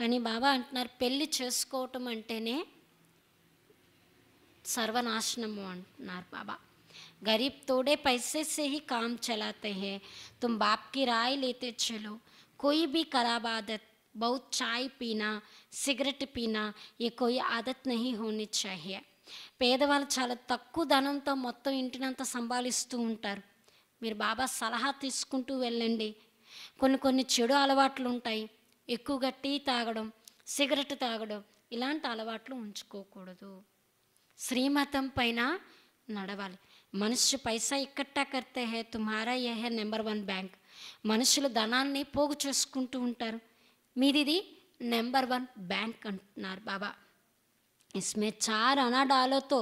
కని బాబా అంటార్ పెళ్లి చేస్కోవటం అంటేనే సర్వనాశనం అంటార్ బాబా గరిబ్ తోడే పైసెస్ సే హి kaam చలాతే హే తుంబ బాప్ కి రాయ్ లేతే చలో కోయి బి కరాబ าด త్ బహుత్ చాయ్ పీనా సిగరెట్ పీనా ఈ कोई ఆదత్ నహి హోని చాహియ పేదవాళ్ళు చాలా తక్కువ ధనంతో మొత్తం ఇంటినంత సంభాలిస్తూ ఉంటారు మీరు బాబా సలహా తీసుకుంటూ వెళ్ళండి కొన్ని కొన్ని చెడు అలవాట్లు ఉంటాయి ఎక్కువగా టీ తాగడం సిగరెట్ తాగడం ఇలాంటి అలవాట్లు ఉంచుకోకూడదు శ్రీమతం పైన నడవాలి మనుషు పైసా ఇక్కట్టా కర్తే హే తుమారా ఏ హే నెంబర్ వన్ బ్యాంక్ మనుషులు ధనాన్ని పోగు చేసుకుంటూ ఉంటారు మీది నెంబర్ వన్ బ్యాంక్ అంటున్నారు బాబా ఇస్మే చార్ అనాడాలతో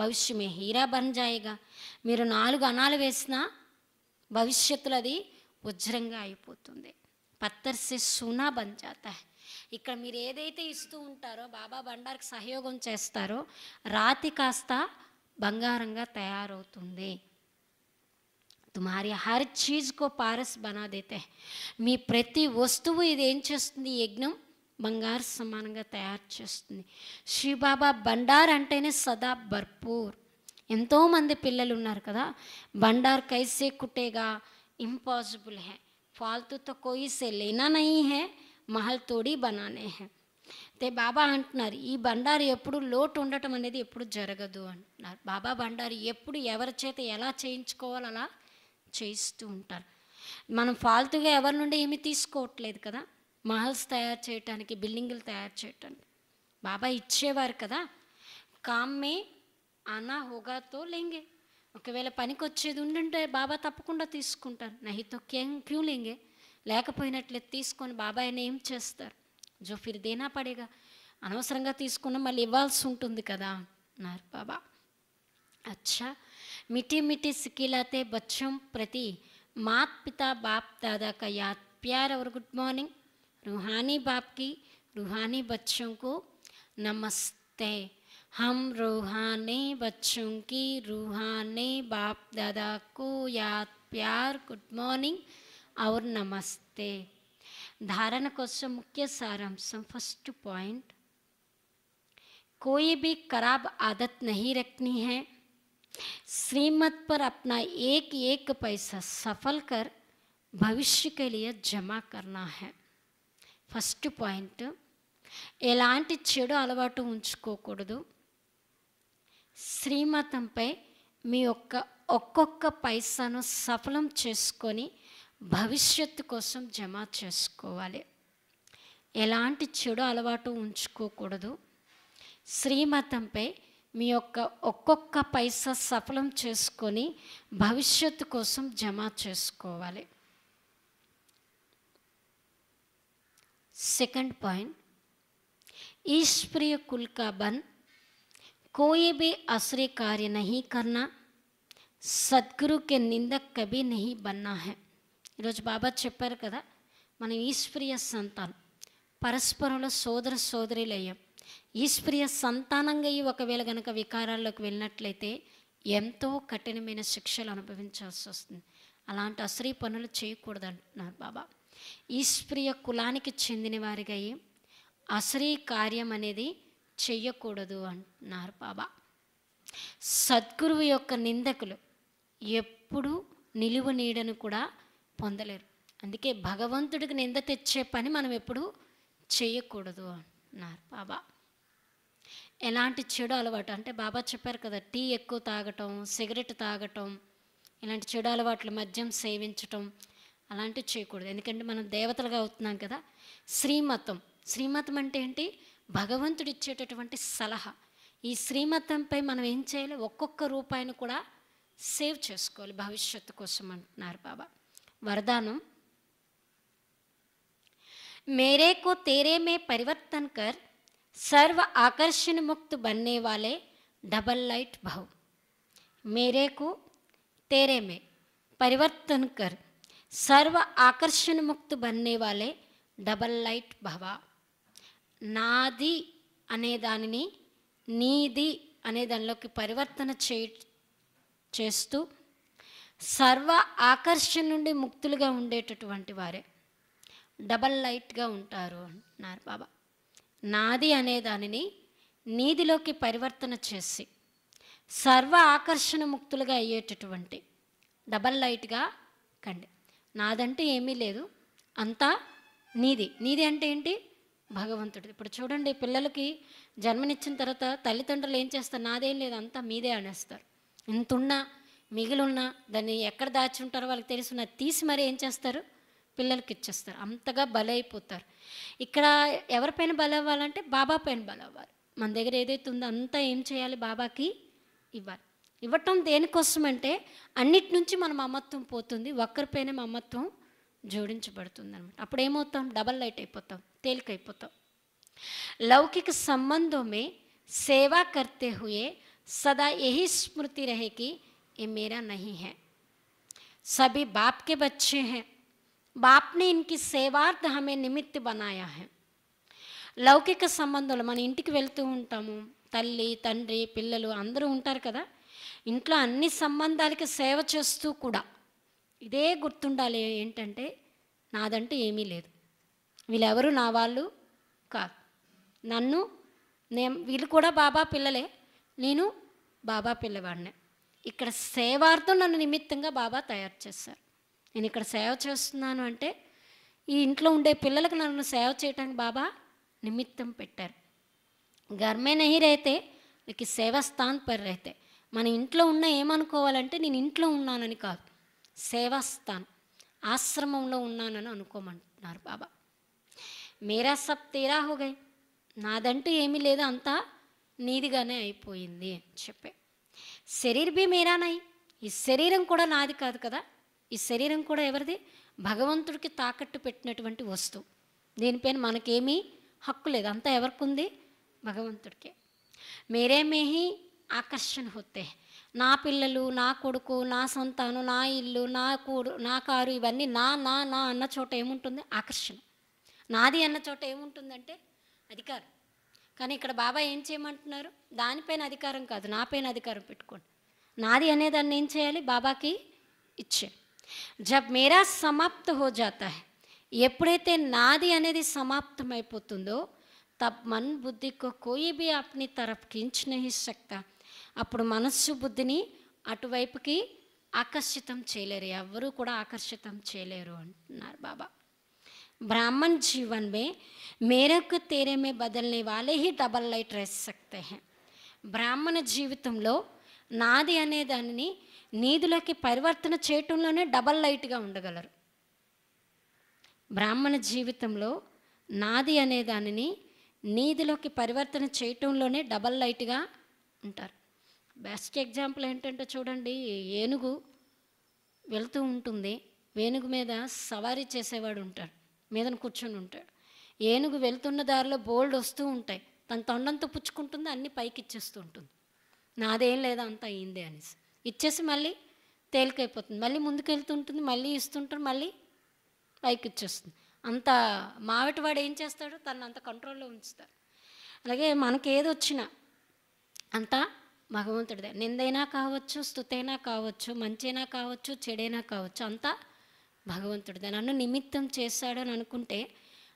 భవిష్యమే హీరా బన్ జాయిగా మీరు నాలుగు అనాలు వేసినా భవిష్యత్తులో అది ఉజ్రంగా అయిపోతుంది పత్తర్సే సునా బన్ జాతా ఇక్కడ మీరు ఏదైతే ఇస్తూ ఉంటారో బాబా బండార్కి సహయోగం చేస్తారో రాతి కాస్త బంగారంగా తయారవుతుంది తుమారి హర్ చీజ్కో పారస్ బనా దేతే మీ ప్రతి వస్తువు ఇది ఏం చేస్తుంది యజ్ఞం బంగారు సమానంగా తయారు చేస్తుంది శ్రీబాబా బండార్ అంటేనే సదా భర్పూర్ ఎంతోమంది పిల్లలు ఉన్నారు కదా బండార్ కైసే కుట్టేగా ఇంపాసిబుల్ హే ఫాల్తూతో కోయిసే లేనా నహీ హే మహల్ తోడి బనానే హే అయితే బాబా అంటున్నారు ఈ బండారు ఎప్పుడు లోటు ఉండటం అనేది ఎప్పుడు జరగదు అంటున్నారు బాబా బండారు ఎప్పుడు ఎవరి చేత ఎలా చేయించుకోవాలి అలా చేయిస్తూ ఉంటారు మనం ఫాల్తుగా ఎవరి నుండి ఏమి తీసుకోవట్లేదు కదా మహల్స్ తయారు చేయటానికి బిల్డింగులు తయారు చేయటానికి బాబా ఇచ్చేవారు కదా కామ్మే అనా హోగాతో లేంగే ఒకవేళ పనికి వచ్చేది ఉండుంటే బాబా తప్పకుండా తీసుకుంటారు నహితో క్యం క్యూ లేంగే లేకపోయినట్లే తీసుకొని బాబా ఆయన ఏం చేస్తారు జో ఫిర్ దేనా పడేగా అనవసరంగా తీసుకున్న మళ్ళీ ఇవ్వాల్సి ఉంటుంది కదా అన్నారు బాబా అచ్చా మిటి మిటి సికిలాతే బచ్చం ప్రతి మాత్ పితా బాప్ దాదా కయాత్ ప్యార్ అవర్ గుడ్ మార్నింగ్ रूहानी बाप की रूहानी बच्चों को नमस्ते हम रूहानी बच्चों की रूहानी बाप दादा को याद प्यार गुड मॉर्निंग और नमस्ते धारण కోసం मुख्य సారాంశం फर्स्ट पॉइंट कोई भी खराब आदत नहीं रखनी है श्रीमत पर अपना एक एक पैसा सफल कर भविष्य के लिए जमा करना है ఫస్ట్ పాయింట్ ఎలాంటి చెడు అలవాటు ఉంచుకోకూడదు శ్రీమతంపై మీ యొక్క ఒక్కొక్క పైసాను సఫలం చేసుకొని భవిష్యత్తు కోసం జమ చేసుకోవాలి ఎలాంటి చెడు అలవాటు ఉంచుకోకూడదు శ్రీమతంపై మీ యొక్క ఒక్కొక్క పైసా సఫలం చేసుకొని భవిష్యత్తు కోసం జమ చేసుకోవాలి సెకండ్ పాయింట్ ईश కుల్కా బన్ का बन कोई भी आश्रय कार्य नहीं సద్గురు కి నిందక్ కభీ నహీ బన్నా హై ఈరోజు బాబా చెప్పారు కదా మనం ఈశ్వరీయ సంతానం పరస్పరంలో సోదర సోదరులు అయ్యాం ఈశ్వరీయ సంతానంగా ఈ ఒకవేళ కనుక వికారాల్లోకి వెళ్ళినట్లయితే ఎంతో కఠినమైన శిక్షలు అనుభవించాల్సి వస్తుంది అలాంటి అశ్రీ పనులు చేయకూడదంటున్నారు బాబా ఈశ్వ్రియ కులానికి చెందినవారిగా అసరీ కార్యం అనేది చెయ్యకూడదు అంటున్నారు బాబా సద్గురువు యొక్క నిందకులు ఎప్పుడు నిలువ నీడను కూడా పొందలేరు అందుకే భగవంతుడికి నింద తెచ్చే పని మనం ఎప్పుడు చేయకూడదు అన్నారు బాబా ఎలాంటి చెడు అలవాటు అంటే బాబా చెప్పారు కదా టీ ఎక్కువ తాగటం సిగరెట్ తాగటం ఇలాంటి చెడు అలవాట్లు మద్యం సేవించటం అలాంటివి చేయకూడదు ఎందుకంటే మనం దేవతలుగా అవుతున్నాం కదా శ్రీమతం శ్రీమతం అంటే ఏంటి భగవంతుడు ఇచ్చేటటువంటి సలహా ఈ శ్రీమతంపై మనం ఏం చేయాలి ఒక్కొక్క రూపాయిని కూడా సేవ్ చేసుకోవాలి భవిష్యత్తు కోసం అంటున్నారు బాబా వరదానం मेरे తేరే మే में కర్ సర్వ सर्व आकर्षण मुक्त बनने वाले डबल लाइट भाव मेरे को तेरे में సర్వ ఆకర్షణముక్తు బన్నే వాళ్ళే డబల్ లైట్ భవ నాది అనే దానిని నీది అనే దానిలోకి పరివర్తన చే చేస్తూ సర్వ ఆకర్షణ నుండి ముక్తులుగా ఉండేటటువంటి వారే డబల్ లైట్గా ఉంటారు అన్నారు బాబా నాది అనే దానిని నీదిలోకి పరివర్తన చేసి సర్వ ఆకర్షణ ముక్తులుగా అయ్యేటటువంటి డబల్ లైట్గా కండి నాదంటే ఏమీ లేదు అంతా నీది నీది అంటే ఏంటి భగవంతుడు ఇప్పుడు చూడండి పిల్లలకి జన్మనిచ్చిన తర్వాత తల్లిదండ్రులు ఏం చేస్తారు నాదేం లేదు అంతా మీదే అనేస్తారు ఇంతున్నా మిగిలిన్నా దాన్ని ఎక్కడ దాచి ఉంటారో వాళ్ళకి ఉన్నది తీసి మరి ఏం చేస్తారు పిల్లలకి ఇచ్చేస్తారు అంతగా బలైపోతారు ఇక్కడ ఎవరిపైన బలవ్వాలంటే బాబా పైన బలవ్వాలి మన దగ్గర ఏదైతే ఉందో అంతా ఏం చేయాలి బాబాకి ఇవ్వాలి ఇవ్వటం దేనికోసం అంటే అన్నిటి నుంచి మన మమత్వం పోతుంది ఒక్కరిపైనే మమత్వం జోడించబడుతుంది అనమాట అప్పుడు ఏమవుతాం డబల్ లైట్ అయిపోతాం తేలికైపోతాం లౌకిక సంబంధమే సేవా కర్తే హుయే సదా ఎహి స్మృతి రహేకి ఏ మేరా నహి హే సభి బాప్కే బచ్చే హే बच्चे हैं సేవార్థ హమే నిమిత్త బనాయా హే లౌకిక సంబంధాలు మన ఇంటికి వెళ్తూ ఉంటాము తల్లి తండ్రి పిల్లలు అందరూ ఉంటారు కదా ఇంట్లో అన్ని సంబంధాలకి సేవ చేస్తూ కూడా ఇదే గుర్తుండాలి ఏంటంటే నాదంటూ ఏమీ లేదు వీళ్ళెవరు నా వాళ్ళు కాదు నన్ను నే వీళ్ళు కూడా బాబా పిల్లలే నేను బాబా పిల్లవాడినే ఇక్కడ సేవార్థం నన్ను నిమిత్తంగా బాబా తయారు చేశారు నేను ఇక్కడ సేవ చేస్తున్నాను అంటే ఈ ఇంట్లో ఉండే పిల్లలకు నన్ను సేవ చేయడానికి బాబా నిమిత్తం పెట్టారు గర్మే में नहीं रहते लेकिन सेवा మన ఇంట్లో ఉన్న ఏమనుకోవాలంటే నేను ఇంట్లో ఉన్నానని కాదు సేవాస్థానం ఆశ్రమంలో ఉన్నానని అనుకోమంటున్నారు బాబా మేరా సబ్ తీరా హోగై నాదంటూ ఏమీ లేదు అంతా నీదిగానే అయిపోయింది అని చెప్పే శరీర్ బి మేరానై ఈ శరీరం కూడా నాది కాదు కదా ఈ శరీరం కూడా ఎవరిది భగవంతుడికి తాకట్టు పెట్టినటువంటి వస్తువు దీనిపైన మనకేమీ హక్కు లేదు అంతా ఎవరికి ఉంది భగవంతుడికే మేరే మేహి ఆకర్షణ होते నా పిల్లలు నా కొడుకు నా సంతాను నా ఇల్లు నా కూడు నా కారు ఇవన్నీ నా నా నా అన్న చోట ఏముంటుంది ఆకర్షణ నాది అన్న చోట ఏముంటుందంటే అధికారం కానీ ఇక్కడ బాబా ఏం చేయమంటున్నారు దానిపైన అధికారం కాదు నా పైన అధికారం పెట్టుకోండి నాది అనేదాన్ని ఏం చేయాలి బాబాకి ఇచ్చే జబ్ మేరా సమాప్త హో జాతా హై ఎప్పుడైతే నాది అనేది సమాప్తం అయిపోతుందో మన్ బుద్ధికో కోయి బి అప్ని తరఫ్ కించ్ నహి సక్తా అప్పుడు మనస్సు బుద్ధిని అటువైపుకి ఆకర్షితం చేయలేరు ఎవరూ కూడా ఆకర్షితం చేయలేరు అంటున్నారు బాబా బ్రాహ్మణ్ జీవన్ మే మేరకు తేరేమే तेरे వాళ్ళే बदलने డబల్ లైట్ रह సక్తే హే బ్రాహ్మణ జీవితంలో నాది అనే దానిని నీదిలోకి పరివర్తన చేయటంలోనే డబల్ లైట్గా ఉండగలరు బ్రాహ్మణ జీవితంలో నాది అనే దానిని నీదిలోకి పరివర్తన చేయటంలోనే డబల్ లైట్గా ఉంటారు బెస్ట్ ఎగ్జాంపుల్ ఏంటంటే చూడండి ఏనుగు వెళ్తూ ఉంటుంది ఏనుగు మీద సవారీ చేసేవాడు ఉంటాడు మీదన కూర్చొని ఉంటాడు ఏనుగు వెళ్తున్న దారిలో బోల్డ్ వస్తూ ఉంటాయి తన తొండంతో పుచ్చుకుంటుంది అన్ని పైకి ఇచ్చేస్తూ ఉంటుంది నాదేం లేదా అంత అయిందే అనేసి ఇచ్చేసి మళ్ళీ తేలికైపోతుంది మళ్ళీ ముందుకు వెళ్తుంటుంది మళ్ళీ ఇస్తుంటారు మళ్ళీ పైకి ఇచ్చేస్తుంది అంత మావిటివాడు ఏం చేస్తాడు తను అంత కంట్రోల్లో ఉంచుతాడు అలాగే మనకి ఏది అంతా భగవంతుడిదే నిందైనా కావచ్చు స్థుతైనా కావచ్చు మంచైనా కావచ్చు చెడైనా కావచ్చు అంతా భగవంతుడిదే నన్ను నిమిత్తం చేశాడు అని అనుకుంటే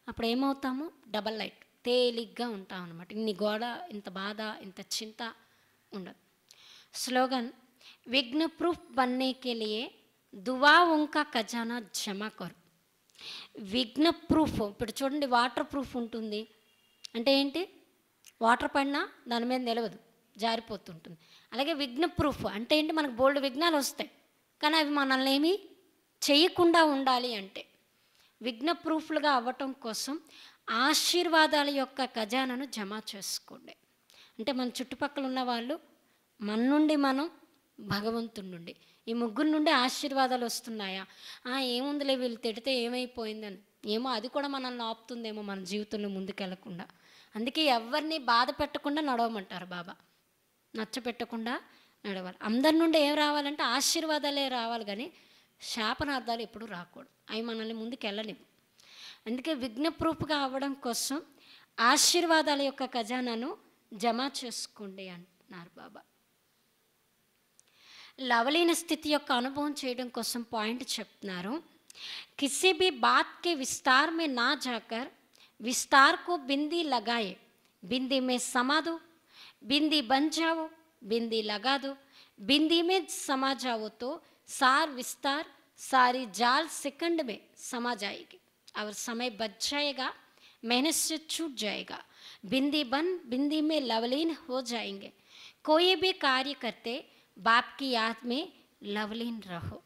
అప్పుడు ఏమవుతాము డబల్ లైట్ తేలిగ్గా ఉంటాం అనమాట ఇన్ని గోడ ఇంత బాధ ఇంత చింత ఉండదు స్లోగన్ విఘ్న ప్రూఫ్ బన్నే దువా ఉంకా ఖజానా జమా కరు విఘ్న ప్రూఫ్ ఇప్పుడు చూడండి వాటర్ ప్రూఫ్ ఉంటుంది అంటే ఏంటి వాటర్ పడినా దాని మీద నిలవదు జారిపోతుంటుంది అలాగే విఘ్న ప్రూఫ్ అంటే ఏంటి మనకు బోల్డ్ విఘ్నాలు వస్తాయి కానీ అవి మనల్ని ఏమి చేయకుండా ఉండాలి అంటే విఘ్న ప్రూఫ్లుగా అవ్వటం కోసం ఆశీర్వాదాల యొక్క ఖజానాను జమ చేసుకోండి అంటే మన చుట్టుపక్కల ఉన్న వాళ్ళు మన నుండి మనం భగవంతుడి నుండి ఈ ముగ్గురు నుండి ఆశీర్వాదాలు వస్తున్నాయా ఏముందిలే వీళ్ళు తిడితే ఏమైపోయిందని ఏమో అది కూడా మనల్ని ఆపుతుందేమో మన జీవితంలో ముందుకెళ్లకుండా అందుకే ఎవరిని బాధ పెట్టకుండా నడవమంటారు బాబా నచ్చపెట్టకుండా నడవాలి అందరి నుండి ఏం రావాలంటే ఆశీర్వాదాలే రావాలి కానీ శాపనార్థాలు ఎప్పుడు రాకూడదు అవి మనల్ని ముందుకు వెళ్ళలేము అందుకే విఘ్నప్రూపుగా అవ్వడం కోసం ఆశీర్వాదాల యొక్క ఖజానాను జమ చేసుకోండి అంటున్నారు బాబా లవలీన స్థితి యొక్క అనుభవం చేయడం కోసం పాయింట్ చెప్తున్నారు కిసీ బి బాత్ కే విస్తార్ మే నా జాకర్ విస్తార్ కు బిందీ లగాయే బిందీ మే సమాధు बिंदी बन जाओ बिंदी लगा दो बिंदी में समा जाओ तो सार विस्तार सारी जाल सेकंड में समा जाएगी और समय बच जाएगा मेहनत से छूट जाएगा बिंदी बन बिंदी में लवलीन हो जाएंगे कोई भी कार्य करते बाप की याद में లవ్లీన్ రహు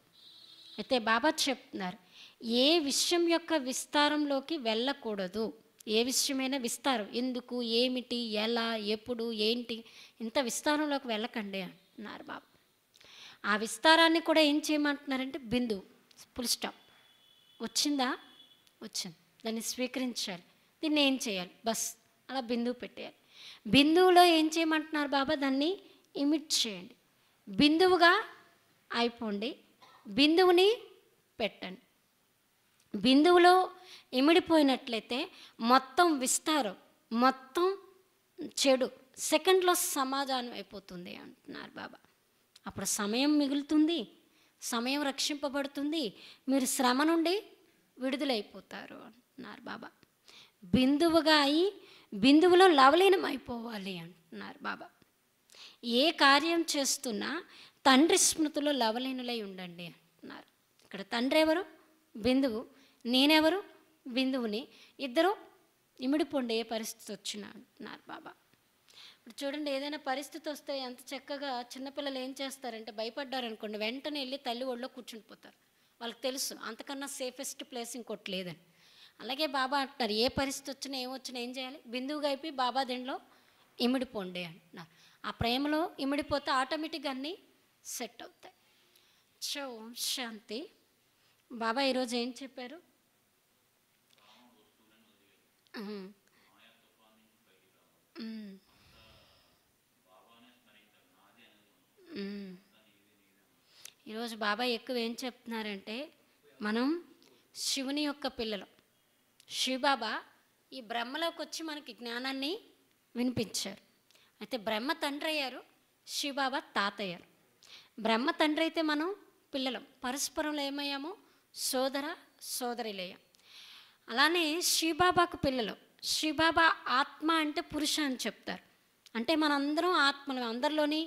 అయితే బాబా చెప్తున్నారు ఏ విషయం विस्तार విస్తారంలోకి వెళ్ళకూడదు ఏ విషయమైనా విస్తారం ఎందుకు ఏమిటి ఎలా ఎప్పుడు ఏంటి ఇంత విస్తారంలోకి వెళ్ళకండి అంటున్నారు బాబు ఆ విస్తారాన్ని కూడా ఏం చేయమంటున్నారంటే బిందువు ఫుల్ స్టాప్ వచ్చిందా వచ్చింది దాన్ని స్వీకరించాలి దీన్ని ఏం చేయాలి బస్ అలా బిందువు పెట్టేయాలి బిందువులో ఏం చేయమంటున్నారు బాబా దాన్ని ఇమిట్ చేయండి బిందువుగా అయిపోండి బిందువుని పెట్టండి బిందువులో ఇమిడిపోయినట్లయితే మొత్తం విస్తారం మొత్తం చెడు సెకండ్లో సమాధానం అయిపోతుంది అంటున్నారు బాబా అప్పుడు సమయం మిగులుతుంది సమయం రక్షింపబడుతుంది మీరు శ్రమ నుండి విడుదలైపోతారు అంటున్నారు బాబా బిందువుగా అయి బిందువులో లవలీనం అయిపోవాలి అంటున్నారు బాబా ఏ కార్యం చేస్తున్నా తండ్రి స్మృతిలో లవలీనులై ఉండండి అంటున్నారు ఇక్కడ తండ్రి ఎవరు బిందువు నేనెవరు బిందువుని ఇద్దరు ఇమిడిపోండే పరిస్థితి వచ్చినారు బాబా ఇప్పుడు చూడండి ఏదైనా పరిస్థితి వస్తే ఎంత చక్కగా చిన్నపిల్లలు ఏం చేస్తారంటే భయపడ్డారనుకోండి వెంటనే వెళ్ళి తల్లి ఒళ్ళో కూర్చుండిపోతారు వాళ్ళకి తెలుసు అంతకన్నా సేఫెస్ట్ ప్లేస్ ఇంకోటి లేదని అలాగే బాబా అంటున్నారు ఏ పరిస్థితి వచ్చినా ఏమొచ్చినా ఏం చేయాలి బిందువుగా అయిపోయి బాబా దీనిలో ఇమిడిపోండి అంటున్నారు ఆ ప్రేమలో ఇమిడిపోతే ఆటోమేటిక్గా అన్నీ సెట్ అవుతాయి సో శాంతి బాబా ఈరోజు ఏం చెప్పారు
Mm-hmm. Mm. Mm.
ఈరోజు బాబా ఎక్కువ ఏం చెప్తున్నారంటే మనం శివుని యొక్క పిల్లలు శివబాబా ఈ బ్రహ్మలోకి వచ్చి మనకి జ్ఞానాన్ని వినిపించారు అయితే బ్రహ్మ తండ్రి అయ్యారు శివబాబా తాత అయ్యారు బ్రహ్మ తండ్రి అయితే మనం పిల్లలం పరస్పరంలో ఏమయ్యాము సోదర సోదరిలయ్యాం అలానే శ్రీబాబాకు పిల్లలు శ్రీబాబా ఆత్మ అంటే పురుష అని చెప్తారు అంటే మనందరం ఆత్మలు అందరిలోని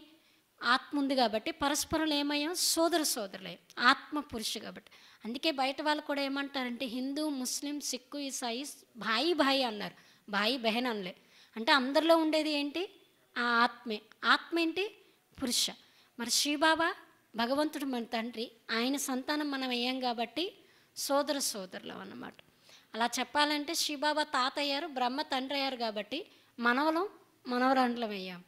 ఆత్మ ఉంది కాబట్టి పరస్పరం ఏమయ్యాం సోదర సోదరులే ఆత్మ పురుషు కాబట్టి అందుకే బయట వాళ్ళు కూడా ఏమంటారంటే హిందూ ముస్లిం సిక్కు ఈసాయి భాయి భాయి అన్నారు భాయి బహన్ అనలే అంటే అందరిలో ఉండేది ఏంటి ఆ ఆత్మే ఆత్మ ఏంటి పురుష మరి శ్రీబాబా భగవంతుడు మన తండ్రి ఆయన సంతానం మనం అయ్యాం కాబట్టి సోదర సోదరులం అన్నమాట అలా చెప్పాలంటే శ్రీబాబా తాత అయ్యారు బ్రహ్మ తండ్రి అయ్యారు కాబట్టి మనవలం మనవరాండ్లం అయ్యాం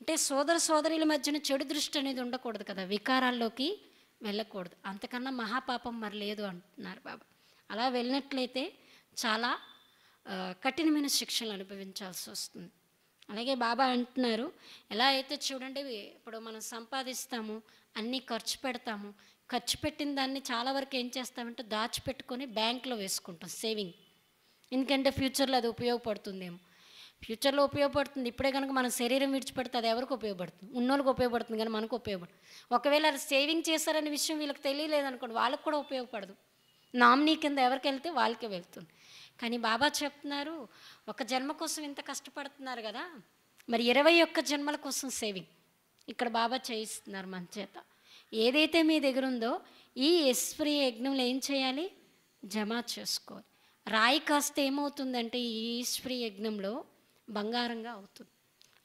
అంటే సోదర సోదరుల మధ్యన చెడు దృష్టి అనేది ఉండకూడదు కదా వికారాల్లోకి వెళ్ళకూడదు అంతకన్నా మహాపాపం మరి లేదు అంటున్నారు బాబా అలా వెళ్ళినట్లయితే చాలా కఠినమైన శిక్షలు అనుభవించాల్సి వస్తుంది అలాగే బాబా అంటున్నారు ఎలా అయితే చూడండి ఇప్పుడు మనం సంపాదిస్తాము అన్నీ ఖర్చు పెడతాము ఖర్చు పెట్టిన దాన్ని చాలా వరకు ఏం చేస్తామంటే దాచిపెట్టుకొని బ్యాంక్లో వేసుకుంటాం సేవింగ్ ఎందుకంటే ఫ్యూచర్లో అది ఉపయోగపడుతుందేమో ఫ్యూచర్లో ఉపయోగపడుతుంది ఇప్పుడే కనుక మన శరీరం విడిచిపెడితే అది ఎవరికి ఉపయోగపడుతుంది ఉన్నోళ్ళకి ఉపయోగపడుతుంది కానీ మనకు ఉపయోగపడుతుంది ఒకవేళ అది సేవింగ్ చేశారనే విషయం వీళ్ళకి తెలియలేదనుకోండి వాళ్ళకి కూడా ఉపయోగపడదు నామినీ కింద ఎవరికి వెళ్తే వాళ్ళకే వెళ్తుంది కానీ బాబా చెప్తున్నారు ఒక జన్మ కోసం ఇంత కష్టపడుతున్నారు కదా మరి ఇరవై ఒక్క జన్మల కోసం సేవింగ్ ఇక్కడ బాబా చేయిస్తున్నారు మన చేత ఏదైతే మీ దగ్గర ఉందో ఈ ఎస్ప్రీ యజ్ఞంలో ఏం చేయాలి జమ చేసుకోవాలి రాయి కాస్త ఏమవుతుందంటే ఈ ఈశ్వరీ యజ్ఞంలో బంగారంగా అవుతుంది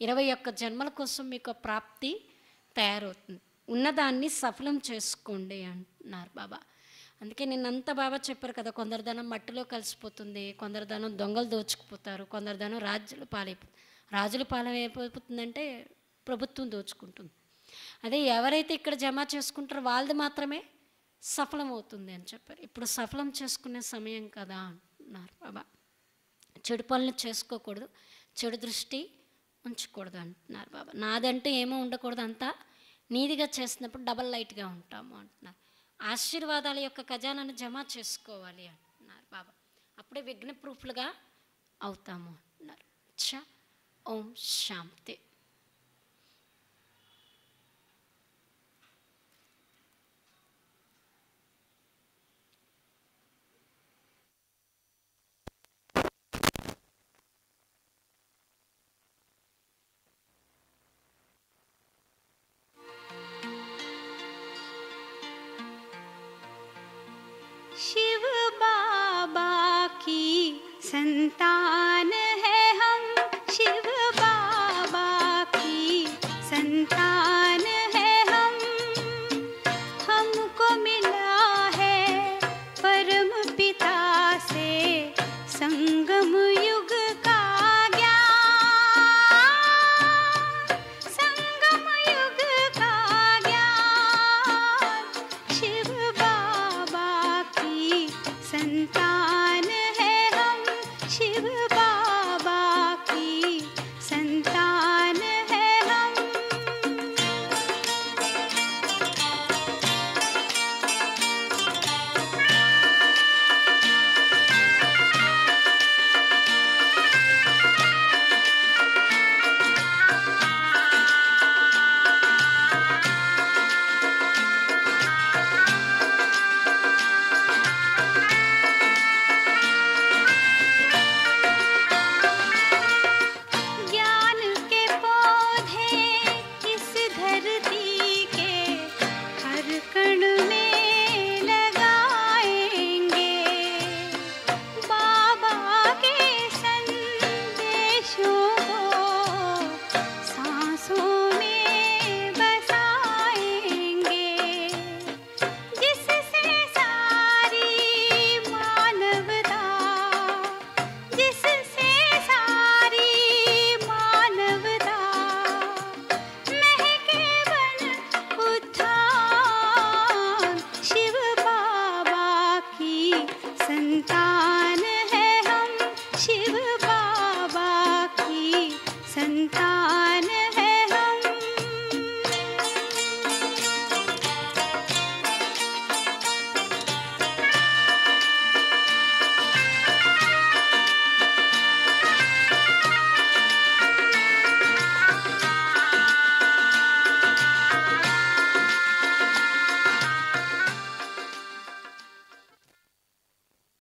ఇరవై ఒక్క జన్మల కోసం మీకు ప్రాప్తి తయారవుతుంది ఉన్నదాన్ని సఫలం చేసుకోండి అంటున్నారు బాబా అందుకే అంత బాబా చెప్పారు కదా కొందరు ధనం మట్టిలో కలిసిపోతుంది కొందరు ధనం దొంగలు దోచుకుపోతారు కొందరు ధనం రాజుల పాలైపోతుంది రాజుల పాలైపోతుందంటే ప్రభుత్వం దోచుకుంటుంది అదే ఎవరైతే ఇక్కడ జమ చేసుకుంటారో వాళ్ళది మాత్రమే సఫలం అవుతుంది అని చెప్పారు ఇప్పుడు సఫలం చేసుకునే సమయం కదా అంటున్నారు బాబా చెడు పనులు చేసుకోకూడదు చెడు దృష్టి ఉంచకూడదు అంటున్నారు బాబా నాదంటే ఏమో ఉండకూడదు అంతా నీదిగా చేసినప్పుడు డబల్ లైట్గా ఉంటాము అంటున్నారు ఆశీర్వాదాల యొక్క ఖజానాను జమ చేసుకోవాలి అంటున్నారు బాబా అప్పుడే విఘ్న ప్రూఫ్లుగా అవుతాము అంటున్నారు ఓం శాంతి